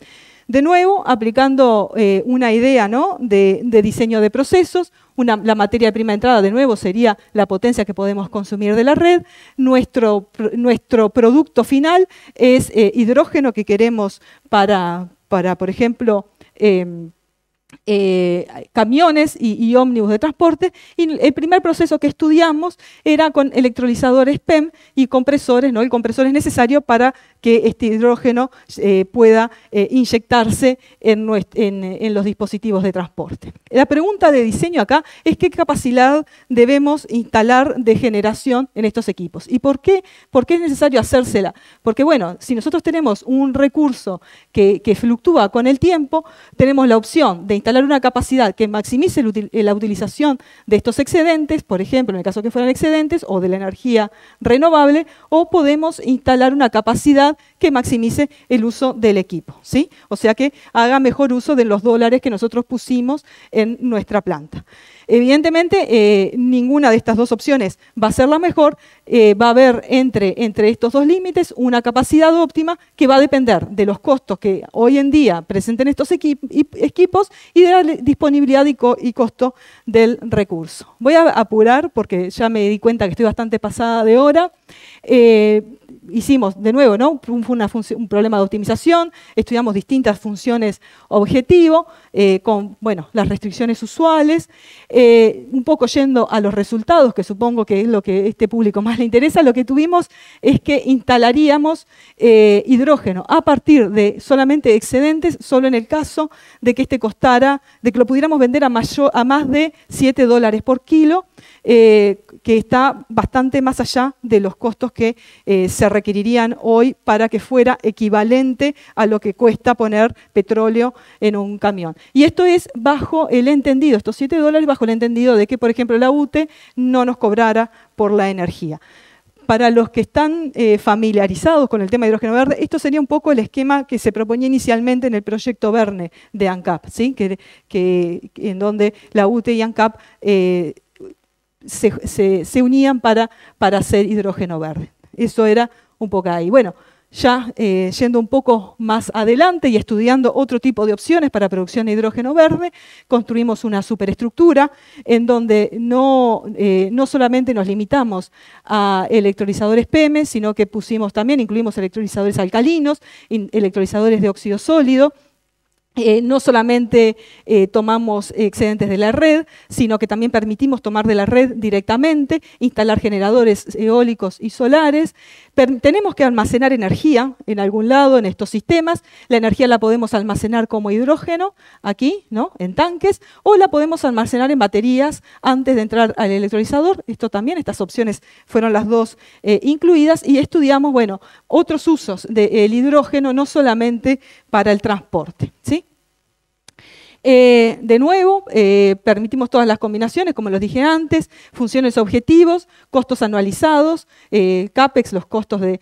De nuevo, aplicando eh, una idea de diseño de procesos, la materia prima entrada de nuevo sería la potencia que podemos consumir de la red, nuestro, nuestro producto final es eh, hidrógeno que queremos para, para por ejemplo, em, eh, camiones y, ómnibus de transporte. Y el primer proceso que estudiamos era con electrolizadores PEM y compresores. ¿no? El compresor es necesario para que este hidrógeno eh, pueda eh, inyectarse en, los dispositivos de transporte. La pregunta de diseño acá es qué capacidad debemos instalar de generación en estos equipos. ¿Y por qué, por es necesario hacérsela? Porque bueno, si nosotros tenemos un recurso que fluctúa con el tiempo, tenemos la opción de instalar una capacidad que maximice la utilización de estos excedentes, por ejemplo, en el caso que fueran excedentes, o de la energía renovable, o podemos instalar una capacidad que maximice el uso del equipo, ¿sí? O sea que haga mejor uso de los dólares que nosotros pusimos en nuestra planta. Evidentemente, eh, ninguna de estas dos opciones va a ser la mejor. Eh, va a haber entre, entre estos dos límites una capacidad óptima que va a depender de los costos que hoy en día presenten estos equipos y de la disponibilidad y, costo del recurso. Voy a apurar porque ya me di cuenta que estoy bastante pasada de hora. Eh, hicimos de nuevo ¿no? un problema de optimización, estudiamos distintas funciones objetivo, con bueno, las restricciones usuales. Eh, un poco yendo a los resultados, que supongo que es lo que a este público más le interesa, lo que tuvimos es que instalaríamos eh, hidrógeno a partir de solamente excedentes, solo en el caso de que este costara, de que lo pudiéramos vender a, a más de 7 dólares por kilo, eh, que está bastante más allá de los costos que eh, se requerirían hoy para que fuera equivalente a lo que cuesta poner petróleo en un camión. Y esto es bajo el entendido, estos 7 dólares bajo el entendido de que, por ejemplo, la UTE no nos cobrara por la energía para los que están eh, familiarizados con el tema de hidrógeno verde, esto sería un poco el esquema que se proponía inicialmente en el proyecto Verne de ANCAP, ¿sí? que, en donde la UTE y ANCAP se, unían para, hacer hidrógeno verde. Eso era un poco ahí. Bueno, ya eh, yendo un poco más adelante y estudiando otro tipo de opciones para producción de hidrógeno verde, construimos una superestructura en donde no, eh, solamente nos limitamos a electrolizadores PEM, sino que pusimos también, incluimos electrolizadores alcalinos, electrolizadores de óxido sólido, eh, no solamente eh, tomamos excedentes de la red, sino que también permitimos tomar de la red directamente, instalar generadores eólicos y solares. tenemos que almacenar energía en algún lado en estos sistemas. La energía la podemos almacenar como hidrógeno, aquí, ¿no? en tanques, o la podemos almacenar en baterías antes de entrar al electrolizador. Esto también, estas opciones fueron las dos eh, incluidas y estudiamos, bueno, otros usos del hidrógeno, no solamente para el transporte. ¿sí? Eh, de nuevo, eh, permitimos todas las combinaciones, como los dije antes, funciones objetivos, costos anualizados, eh, CAPEX, los costos de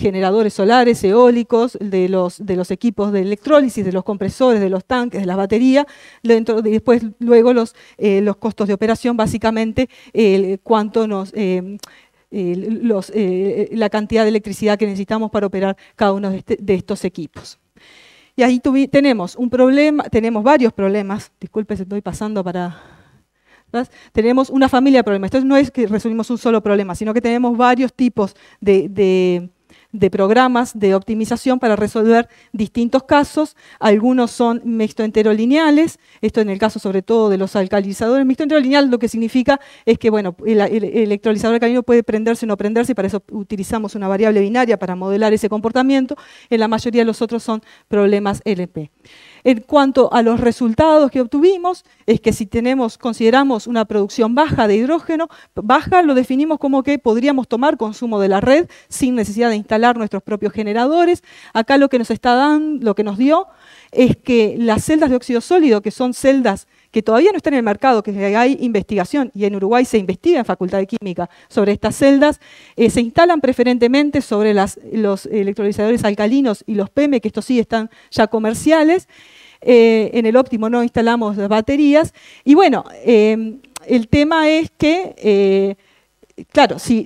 generadores solares, eólicos, de los, equipos de electrólisis, de los compresores, de los tanques, de las baterías, dentro, después luego los, costos de operación, básicamente cuánto nos... la cantidad de electricidad que necesitamos para operar cada uno de este, estos equipos. Y ahí tenemos un problema, tenemos varios problemas. Disculpe, estoy pasando para. Tenemos una familia de problemas. Entonces no es que resumimos un solo problema, sino que tenemos varios tipos de de programas de optimización para resolver distintos casos. Algunos son mixto entero lineales, esto en el caso sobre todo de los alcalizadores. Mixto entero lineal lo que significa es que bueno, el, electrolizador alcalino puede prenderse o no prenderse, para eso utilizamos una variable binaria para modelar ese comportamiento. En la mayoría de los otros son problemas LP. En cuanto a los resultados que obtuvimos, es que si tenemos, consideramos una producción baja de hidrógeno, baja lo definimos como que podríamos tomar consumo de la red sin necesidad de instalar nuestros propios generadores. Acá lo que nos está dando, lo que nos dio es que las celdas de óxido sólido, que son celdas que todavía no está en el mercado, que hay investigación, y en Uruguay se investiga en Facultad de Química sobre estas celdas, eh, se instalan preferentemente sobre los electrolizadores alcalinos y los PEME, que estos sí están ya comerciales. Eh, en el óptimo no instalamos las baterías. Y bueno, eh, el tema es que claro, sí,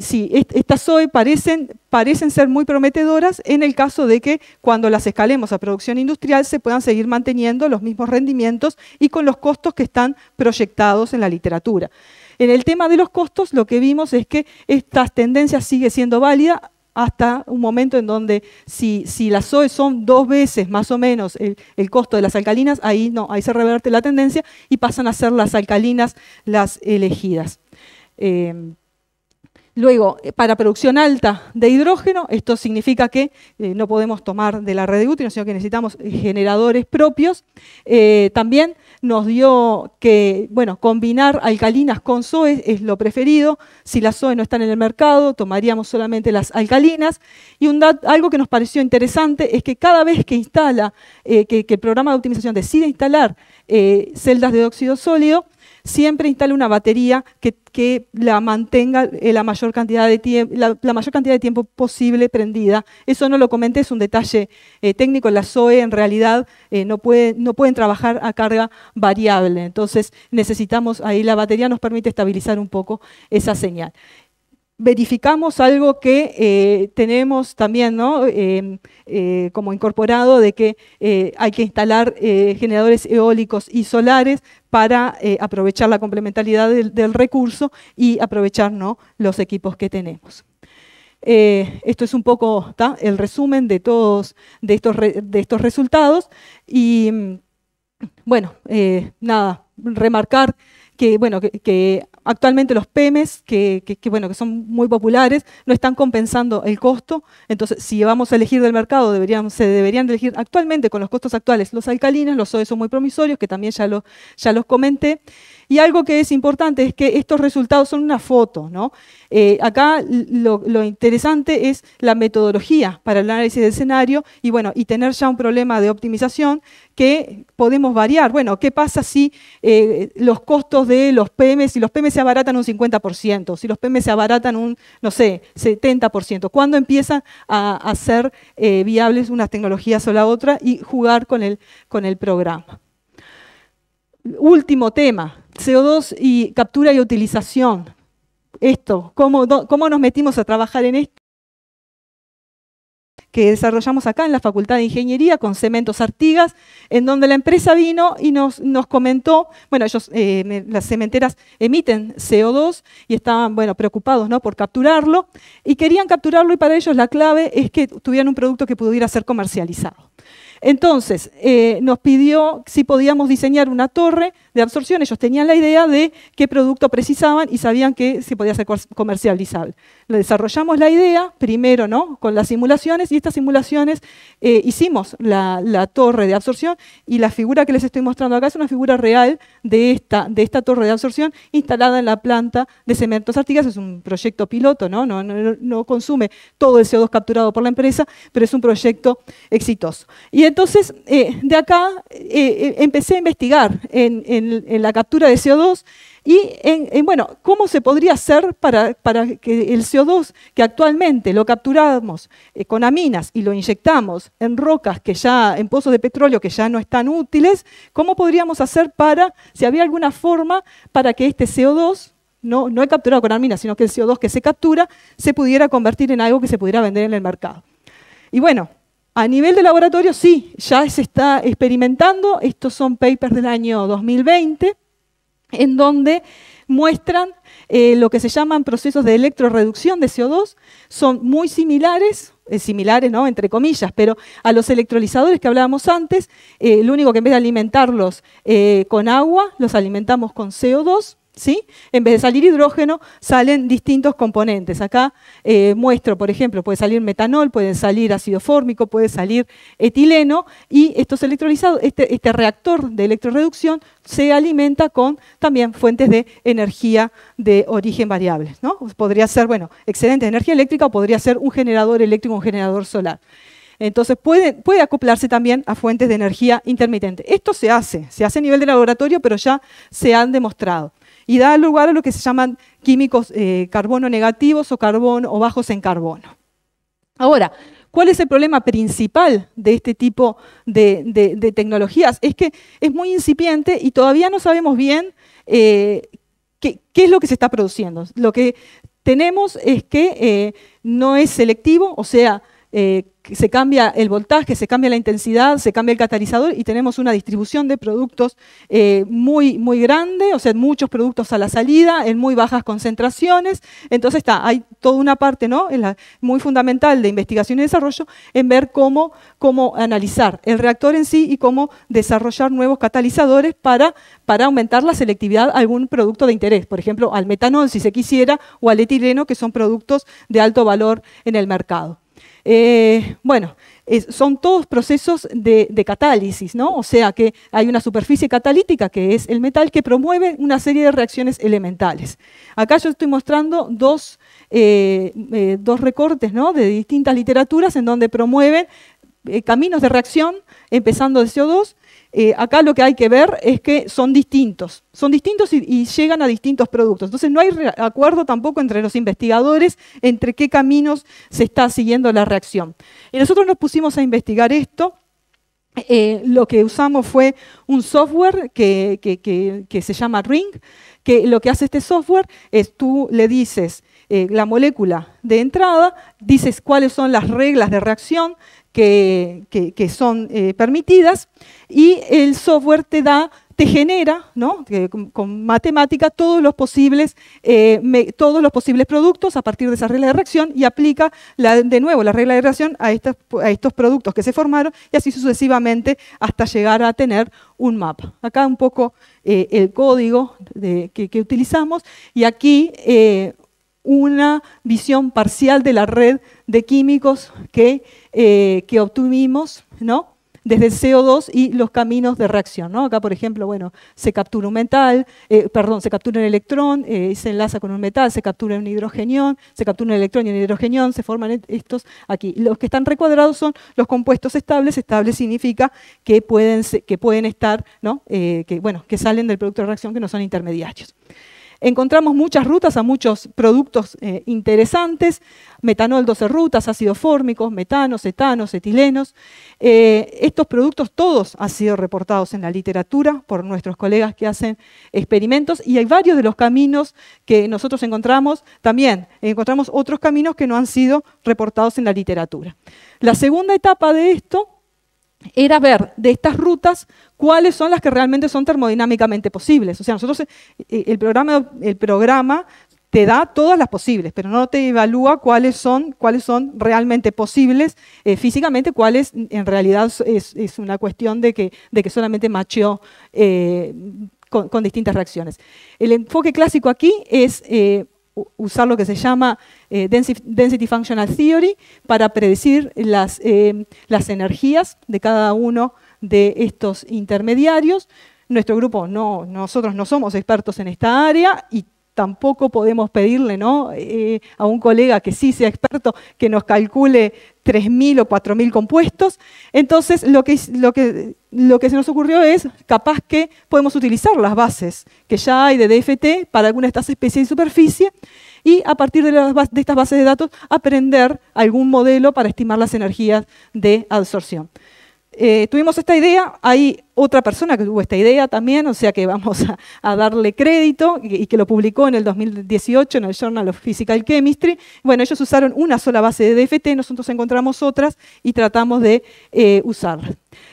estas SOE parecen, parecen ser muy prometedoras en el caso de que cuando las escalemos a producción industrial se puedan seguir manteniendo los mismos rendimientos y con los costos que están proyectados en la literatura. En el tema de los costos, lo que vimos es que esta tendencia sigue siendo válida hasta un momento en donde si, las SOE son dos veces más o menos el, costo de las alcalinas, ahí no, ahí se reverte la tendencia y pasan a ser las alcalinas las elegidas. Eh, Luego, eh, para producción alta de hidrógeno, esto significa que eh, no podemos tomar de la red de útero, sino que necesitamos eh, generadores propios. también nos dio que, bueno, combinar alcalinas con SOE es lo preferido. Si las SOE no están en el mercado, tomaríamos solamente las alcalinas. Y un algo que nos pareció interesante es que cada vez que instala, que, el programa de optimización decide instalar celdas de óxido sólido, siempre instale una batería que, la mantenga eh, la mayor, cantidad de la, mayor cantidad de tiempo posible prendida. Eso no lo comenté, es un detalle eh, técnico. técnico. La SOE en realidad eh, no, no pueden trabajar a carga variable. Entonces necesitamos ahí, la batería nos permite estabilizar un poco esa señal verificamos algo que eh, tenemos también eh, eh, como incorporado de que hay que instalar generadores eólicos y solares para aprovechar la complementariedad del, recurso y aprovechar ¿no? los equipos que tenemos. esto es un poco el resumen de todos de estos, de estos resultados y mm, bueno, nada, remarcar que, bueno, que, actualmente los PEMES, que, que, bueno, que son muy populares, no están compensando el costo. Entonces, si vamos a elegir del mercado, se deberían elegir actualmente con los costos actuales los alcalinos, los soe son muy promisorios, que también ya, lo, ya los comenté. Y algo que es importante es que estos resultados son una foto. ¿no? Eh, acá lo, interesante es la metodología para el análisis de escenario y, bueno, y tener ya un problema de optimización que podemos variar. Bueno, ¿qué pasa si eh, los costos de los PMs, si los PMs se abaratan un 50%, si los PMs se abaratan un, no sé, 70%? ¿Cuándo empiezan a, ser eh, viables unas tecnologías o la otra y jugar con el, con el programa? Último tema, CO2 y captura y utilización. Esto, cómo, nos metimos a trabajar en esto que desarrollamos acá en la Facultad de Ingeniería con Cementos Artigas, en donde la empresa vino y nos, comentó, bueno, ellos, eh, las cementeras emiten CO2 y estaban, bueno, preocupados por capturarlo y querían capturarlo y para ellos la clave es que tuvieran un producto que pudiera ser comercializado. Entonces, eh, nos pidió si podíamos diseñar una torre de absorción. Ellos tenían la idea de qué producto precisaban y sabían que se podía hacer comercializable desarrollamos la idea, primero ¿no? con las simulaciones, y estas simulaciones eh, hicimos la, torre de absorción, y la figura que les estoy mostrando acá es una figura real de esta, de esta torre de absorción instalada en la planta de cementos Artigas, es un proyecto piloto, ¿no? No, consume todo el CO2 capturado por la empresa, pero es un proyecto exitoso. Y entonces, eh, de acá eh, empecé a investigar en la captura de CO2, y en, bueno, ¿cómo se podría hacer para, que el CO2 que actualmente lo capturamos eh, con aminas y lo inyectamos en rocas que ya, en pozos de petróleo que ya no están útiles, cómo podríamos hacer para, si había alguna forma para que este CO2 no, no he capturado con aminas, sino que el CO2 que se captura se pudiera convertir en algo que se pudiera vender en el mercado. Y bueno, a nivel de laboratorio sí, ya se está experimentando, estos son papers del año 2020, en donde muestran eh, lo que se llaman procesos de electroreducción de CO2, son muy similares, eh, similares, Entre comillas, pero a los electrolizadores que hablábamos antes, eh, lo único que en vez de alimentarlos con agua, los alimentamos con CO2 ¿Sí? En vez de salir hidrógeno, salen distintos componentes. Acá eh, muestro, por ejemplo, puede salir metanol, puede salir ácido fórmico, puede salir etileno, y estos electrolizados, este, este, reactor de electroreducción se alimenta con también fuentes de energía de origen variable. ¿no? Podría ser, bueno, excedente de energía eléctrica o podría ser un generador eléctrico, un generador solar. Entonces puede, puede, acoplarse también a fuentes de energía intermitente. Esto se hace, se hace a nivel de laboratorio, pero ya se han demostrado y da lugar a lo que se llaman químicos eh, carbono negativos o, o bajos en carbono. Ahora, ¿cuál es el problema principal de este tipo de, tecnologías? Es que es muy incipiente y todavía no sabemos bien eh, qué, es lo que se está produciendo. Lo que tenemos es que eh, no es selectivo, o sea, se cambia el voltaje, se cambia la intensidad, se cambia el catalizador y tenemos una distribución de productos eh, muy, muy grande, o sea, muchos productos a la salida, en muy bajas concentraciones. Entonces hay toda una parte muy fundamental de investigación y desarrollo en ver cómo, analizar el reactor en sí y cómo desarrollar nuevos catalizadores para, para aumentar la selectividad a algún producto de interés, por ejemplo, al metanol si se quisiera, o al etileno, que son productos de alto valor en el mercado. Eh, bueno, son todos procesos de, catálisis, ¿no? O sea que hay una superficie catalítica que es el metal que promueve una serie de reacciones elementales. Acá yo estoy mostrando dos, eh, eh, recortes de distintas literaturas en donde promueven caminos de reacción empezando de CO2, eh, acá lo que hay que ver es que son distintos, son distintos y, llegan a distintos productos. Entonces no hay acuerdo tampoco entre los investigadores entre qué caminos se está siguiendo la reacción. Y nosotros nos pusimos a investigar esto. Eh, lo que usamos fue un software que, se llama Ring, que lo que hace este software es tú le dices eh, la molécula de entrada, dices cuáles son las reglas de reacción, que, son eh, permitidas y el software te da te genera, ¿no? con, matemática, todos los, posibles, eh, todos los posibles productos a partir de esa regla de reacción y aplica de nuevo la regla de reacción a, estos productos que se formaron y así sucesivamente hasta llegar a tener un mapa. Acá un poco eh, el código que, utilizamos y aquí una visión parcial de la red de químicos que, eh, que obtuvimos, ¿no? desde el CO2 y los caminos de reacción. Acá, por ejemplo, bueno, se captura un metal, eh, perdón, se captura un electrón, eh, se enlaza con un metal, se captura un hidrogenión, se captura un electrón y un hidrogenión, se forman e-, estos aquí. Los que están recuadrados son los compuestos estables. Estable significa que pueden, que pueden estar, ¿no? bueno, que salen del producto de reacción que no son intermediarios. Encontramos muchas rutas a muchos productos eh, interesantes, metanol 12 rutas, ácidos fórmicos, metanos, etanos, etilenos. Eh, estos productos todos han sido reportados en la literatura por nuestros colegas que hacen experimentos y hay varios de los caminos que nosotros encontramos también. Encontramos otros caminos que no han sido reportados en la literatura. La segunda etapa de esto era ver de estas rutas cuáles son las que realmente son termodinámicamente posibles. O sea, nosotros eh, eh, el programa, el programa te da todas las posibles, pero no te evalúa cuáles son, cuáles son realmente posibles eh, físicamente, cuáles en realidad es, una cuestión de que, de que solamente macheó con, distintas reacciones. El enfoque clásico aquí es usar lo que se llama eh, Density Functional Theory para predecir las, eh, las energías de cada uno de estos intermediarios. Nuestro grupo, no, nosotros no somos expertos en esta área y tampoco podemos pedirle eh, a un colega que sí sea experto que nos calcule 3.000 o 4.000 compuestos. Entonces, lo que, se nos ocurrió es, capaz que podemos utilizar las bases que ya hay de DFT para alguna de estas especies de superficie y a partir de, de estas bases de datos aprender algún modelo para estimar las energías de absorción. Eh, tuvimos esta idea, hay otra persona que tuvo esta idea también, o sea que vamos a, darle crédito y, que lo publicó en el 2018 en el Journal of Physical Chemistry. Bueno, ellos usaron una sola base de DFT, nosotros encontramos otras y tratamos de eh,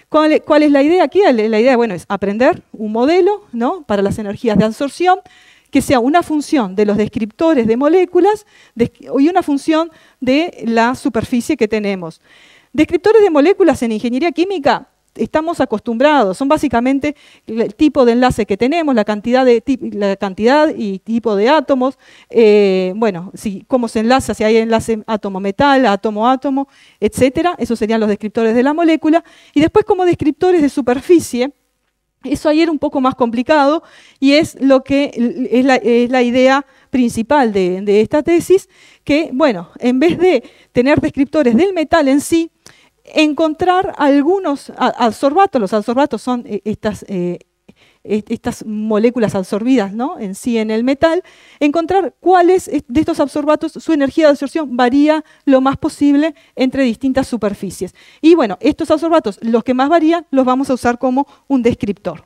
¿Cuál, es la idea aquí? La idea, bueno, es aprender un modelo ¿no? para las energías de absorción que sea una función de los descriptores de moléculas y una función de la superficie que tenemos. Descriptores de moléculas en ingeniería química estamos acostumbrados, son básicamente el tipo de enlace que tenemos, la cantidad, de, la cantidad y tipo de átomos, eh, bueno, cómo se enlaza, si hay enlace átomo-metal, átomo-átomo, etcétera, esos serían los descriptores de la molécula, y después como descriptores de superficie, eso ahí era un poco más complicado y es lo que es la, idea principal de, de esta tesis, que bueno, en vez de tener descriptores del metal en sí, encontrar algunos absorbatos, los absorbatos son eh, estas, eh, e, estas moléculas absorbidas ¿no? en sí en el metal, encontrar cuáles de estos absorbatos su energía de absorción varía lo más posible entre distintas superficies. Y bueno, estos absorbatos, los que más varían, los vamos a usar como un descriptor.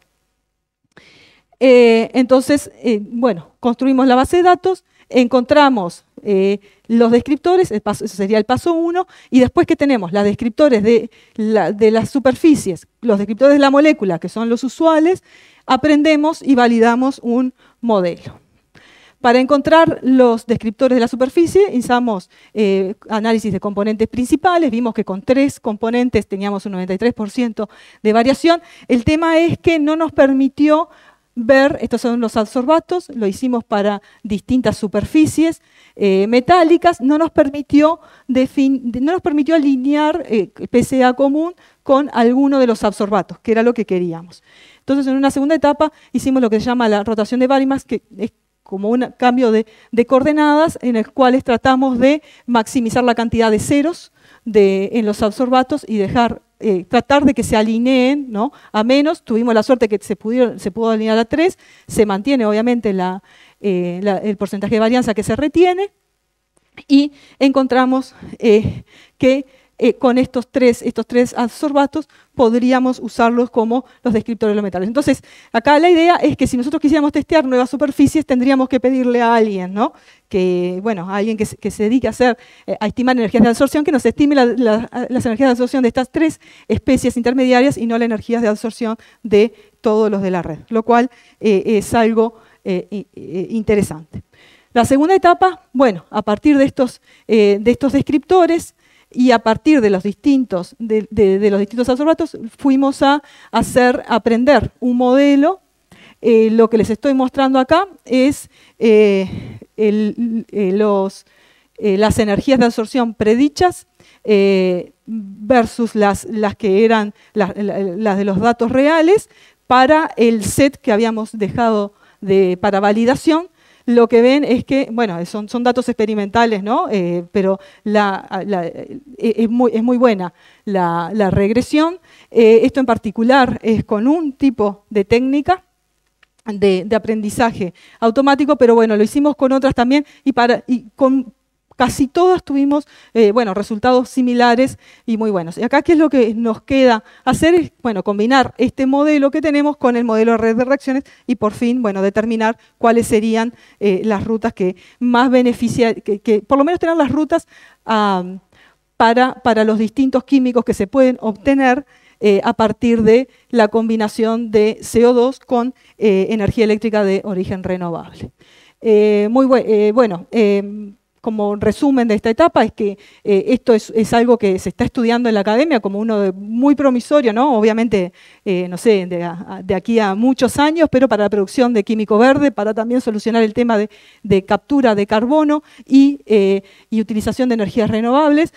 Eh, entonces, bueno, construimos la base de datos, encontramos eh, los descriptores, eso sería el paso 1, y después que tenemos los descriptores de, las superficies, los descriptores de la molécula, que son los usuales, aprendemos y validamos un modelo. Para encontrar los descriptores de la superficie, hicimos eh, análisis de componentes principales, vimos que con tres componentes teníamos un 93% de variación. El tema es que no nos permitió ver, estos son los adsorbatos, lo hicimos para distintas superficies, eh, metálicas, no nos permitió, alinear eh, PCA común con alguno de los absorbatos, que era lo que queríamos. Entonces, en una segunda etapa hicimos lo que se llama la rotación de Barimax, que es como un cambio de, coordenadas en el cuales tratamos de maximizar la cantidad de ceros de, en los absorbatos y dejar, eh, tratar de que se alineen ¿no? a menos. Tuvimos la suerte que se, se pudo alinear a tres, se mantiene obviamente eh, el porcentaje de varianza que se retiene y encontramos eh, que eh, con estos tres, estos tres adsorbatos podríamos usarlos como los descriptores de los metales. Entonces, acá la idea es que si nosotros quisiéramos testear nuevas superficies, tendríamos que pedirle a alguien, ¿no? Que, bueno, alguien que, se, dedique a hacer, eh, a estimar energías de absorción, que nos estime las energías de absorción de estas tres especies intermediarias y no las energías de absorción de todos los de la red, lo cual eh, es algo interesante. La segunda etapa, bueno, a partir de estos, de estos descriptores, y a partir de los distintos, de, los distintos absorbatos fuimos a hacer aprender un modelo. Eh, lo que les estoy mostrando acá es eh, eh, los, las energías de absorción predichas versus las, las, que eran las, de los datos reales para el set que habíamos dejado de, para validación lo que ven es que, bueno, son, datos experimentales, ¿no? Eh, pero eh, es, muy, es, muy, buena la, regresión. Eh, esto en particular es con un tipo de técnica. De, de, aprendizaje automático, pero bueno, lo hicimos con otras también y, para, y con casi todas tuvimos eh, bueno, resultados similares y muy buenos. Y acá, ¿qué es lo que nos queda hacer? Es bueno, combinar este modelo que tenemos con el modelo de red de reacciones y por fin bueno, determinar cuáles serían eh, las rutas que más benefician, que, por lo menos tener las rutas para, para los distintos químicos que se pueden obtener. Eh, a partir de la combinación de CO2 con energía eléctrica de origen renovable. muy bueno, em, como resumen de esta etapa es que eh, esto es, algo que se está estudiando en la academia como uno muy promisorio, ¿no? Obviamente, eh, no sé, de, aquí a muchos años, pero para la producción de químico verde, para también solucionar el tema de, captura de carbono eh, y, utilización de energías renovables.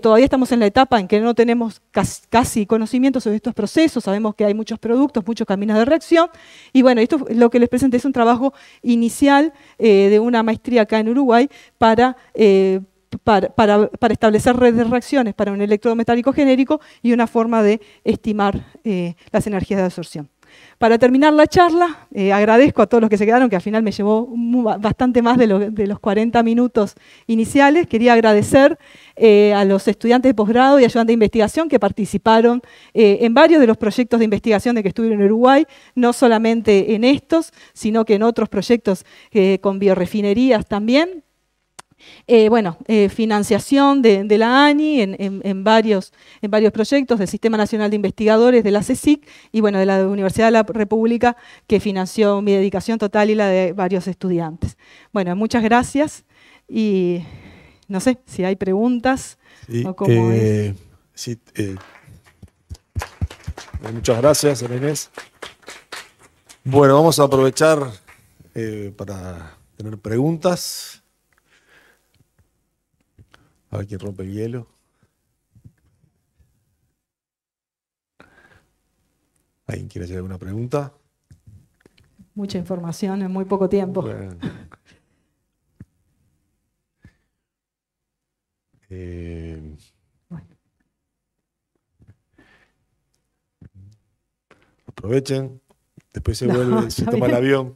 todavía estamos en la etapa en que no tenemos casi, conocimiento sobre estos procesos, sabemos que hay muchos productos, muchos caminos de reacción, y bueno, esto lo que les presenté es un trabajo inicial de una maestría acá en Uruguay para eh, para, establecer redes de reacciones para un electrometálico genérico y una forma de estimar eh, las energías de absorción. Para terminar la charla, eh, agradezco a todos los que se quedaron, que al final me llevó bastante más de, los 40 minutos iniciales. Quería agradecer a los estudiantes de posgrado y ayudantes de investigación que participaron en varios de los proyectos de investigación de que estuvieron en Uruguay, no solamente en estos, sino que en otros proyectos con biorefinerías también. Eh, bueno, eh, financiación de, la ANI en, varios, en varios proyectos del Sistema Nacional de Investigadores, de la CSIC y bueno, de la Universidad de la República que financió mi dedicación total y la de varios estudiantes. Bueno, muchas gracias y no sé si hay preguntas eh, muchas gracias, Inés. Bueno, vamos a aprovechar para tener preguntas. A ver quién rompe el hielo. ¿Alguien quiere hacer alguna pregunta? Mucha información en muy poco tiempo. Bueno. Eh, Aprovechen, después se vuelve, se toma el avión.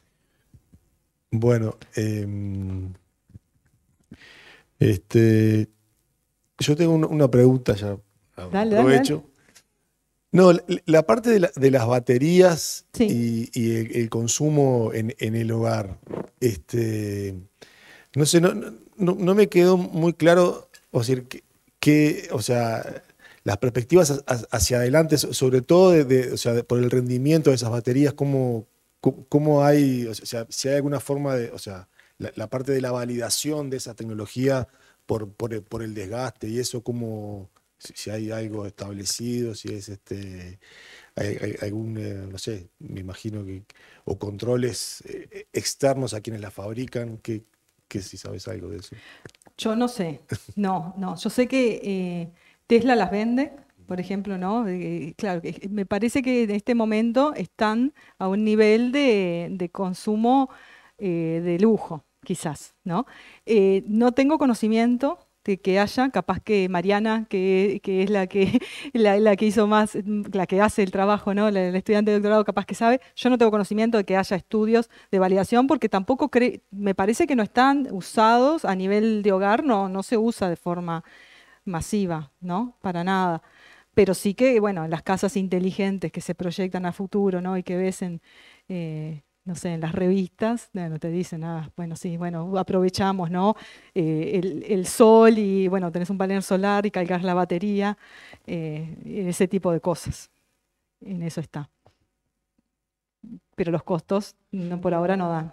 bueno, eh... Este, yo tengo una pregunta ya. Dale, aprovecho. No, la, parte de, las baterías y, el, consumo en, el hogar. Este, no sé, no, no, me quedó muy claro, o sea, que, o sea, las perspectivas hacia adelante, sobre todo por el rendimiento de esas baterías, cómo, cómo hay, si hay alguna forma de, o sea, la, parte de la validación de esa tecnología por, por, el desgaste y eso como si, hay algo establecido, si es este hay, algún, eh, no sé, me imagino que, o controles eh, externos a quienes la fabrican, que, que si sabes algo de eso. Yo no sé, no, no, yo sé que eh, Tesla las vende, por ejemplo, ¿no? claro, me parece que en este momento están a un nivel de, de consumo de lujo quizás, ¿no? Eh, no tengo conocimiento de que haya, capaz que Mariana, que, es la que, la, que hizo más, la que hace el trabajo, ¿no? el estudiante de doctorado capaz que sabe, yo no tengo conocimiento de que haya estudios de validación porque tampoco cree. me parece que no están usados a nivel de hogar, no, no se usa de forma masiva, ¿no? Para nada. Pero sí que, bueno, las casas inteligentes que se proyectan a futuro, ¿no? Y que ves en... Eh, no sé, en las revistas, no te dicen, nada ah, bueno, sí, bueno, aprovechamos, ¿no? Eh, el, sol y, bueno, tenés un panel solar y cargas la batería, eh, ese tipo de cosas. En eso está. Pero los costos por ahora no dan.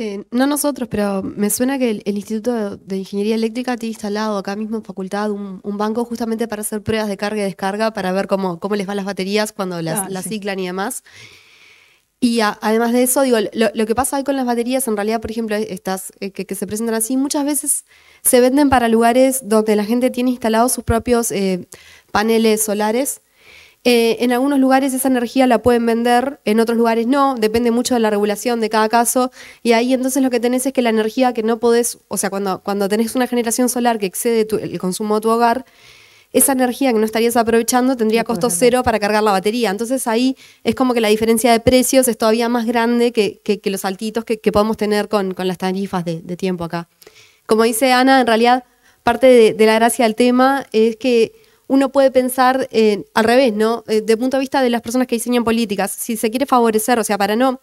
Eh, no nosotros, pero me suena que el, Instituto de Ingeniería Eléctrica tiene instalado acá mismo en facultad un, banco justamente para hacer pruebas de carga y descarga, para ver cómo, cómo les van las baterías cuando las, ah, ciclan y demás. Y además de eso, digo, lo, que pasa ahí con las baterías, en realidad, por ejemplo, estas eh, que, se presentan así, muchas veces se venden para lugares donde la gente tiene instalados sus propios eh, paneles solares eh, en algunos lugares esa energía la pueden vender, en otros lugares no, depende mucho de la regulación de cada caso. Y ahí entonces lo que tenés es que la energía que no podés, o sea, cuando, cuando tenés una generación solar que excede el consumo de tu hogar, esa energía que no estarías aprovechando tendría costo cero para cargar la batería. Entonces ahí es como que la diferencia de precios es todavía más grande que, los saltitos que, podemos tener con, las tarifas de, tiempo acá. Como dice Ana, en realidad parte de la gracia del tema es que uno puede pensar eh, al revés, ¿no? Eh, de punto de vista de las personas que diseñan políticas, si se quiere favorecer, o sea, para no,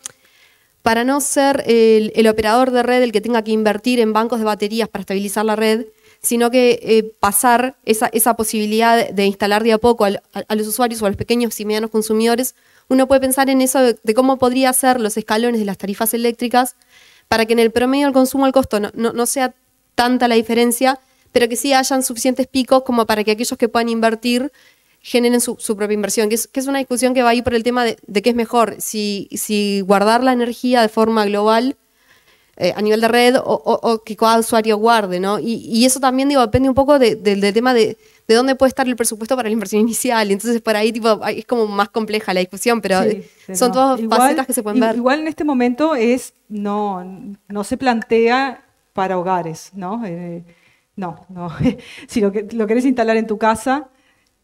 para no ser el, operador de red el que tenga que invertir en bancos de baterías para estabilizar la red, sino que eh, pasar esa, posibilidad de instalar de a poco a, los usuarios o a los pequeños y medianos consumidores, uno puede pensar en eso de, cómo podría ser los escalones de las tarifas eléctricas para que en el promedio el consumo al costo no sea tanta la diferencia, pero que sí hayan suficientes picos como para que aquellos que puedan invertir generen su, propia inversión, que es, que es, una discusión que va ahí por el tema de, qué es mejor, si, si, guardar la energía de forma global eh, a nivel de red o, que cada usuario guarde, ¿no? Y, eso también, digo, depende un poco del tema de, dónde puede estar el presupuesto para la inversión inicial. Entonces, por ahí tipo, es como más compleja la discusión, pero eh, son todas facetas que se pueden ver. Igual en este momento es, no, no se plantea para hogares, ¿no? Eh, no, no. si lo, que, querés instalar en tu casa,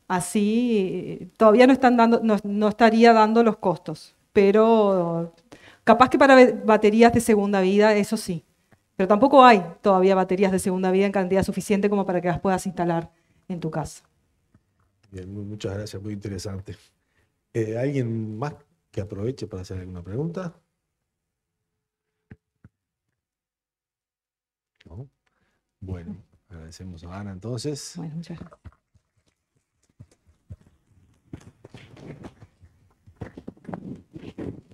así todavía no, están dando, no, estaría dando los costos. Pero capaz que para baterías de segunda vida, eso sí. Pero tampoco hay todavía baterías de segunda vida en cantidad suficiente como para que las puedas instalar en tu casa. Bien, muchas gracias, muy interesante. Eh, ¿Alguien más que aproveche para hacer alguna pregunta? Bueno. Agradecemos a Ana entonces. Bueno, muchas gracias.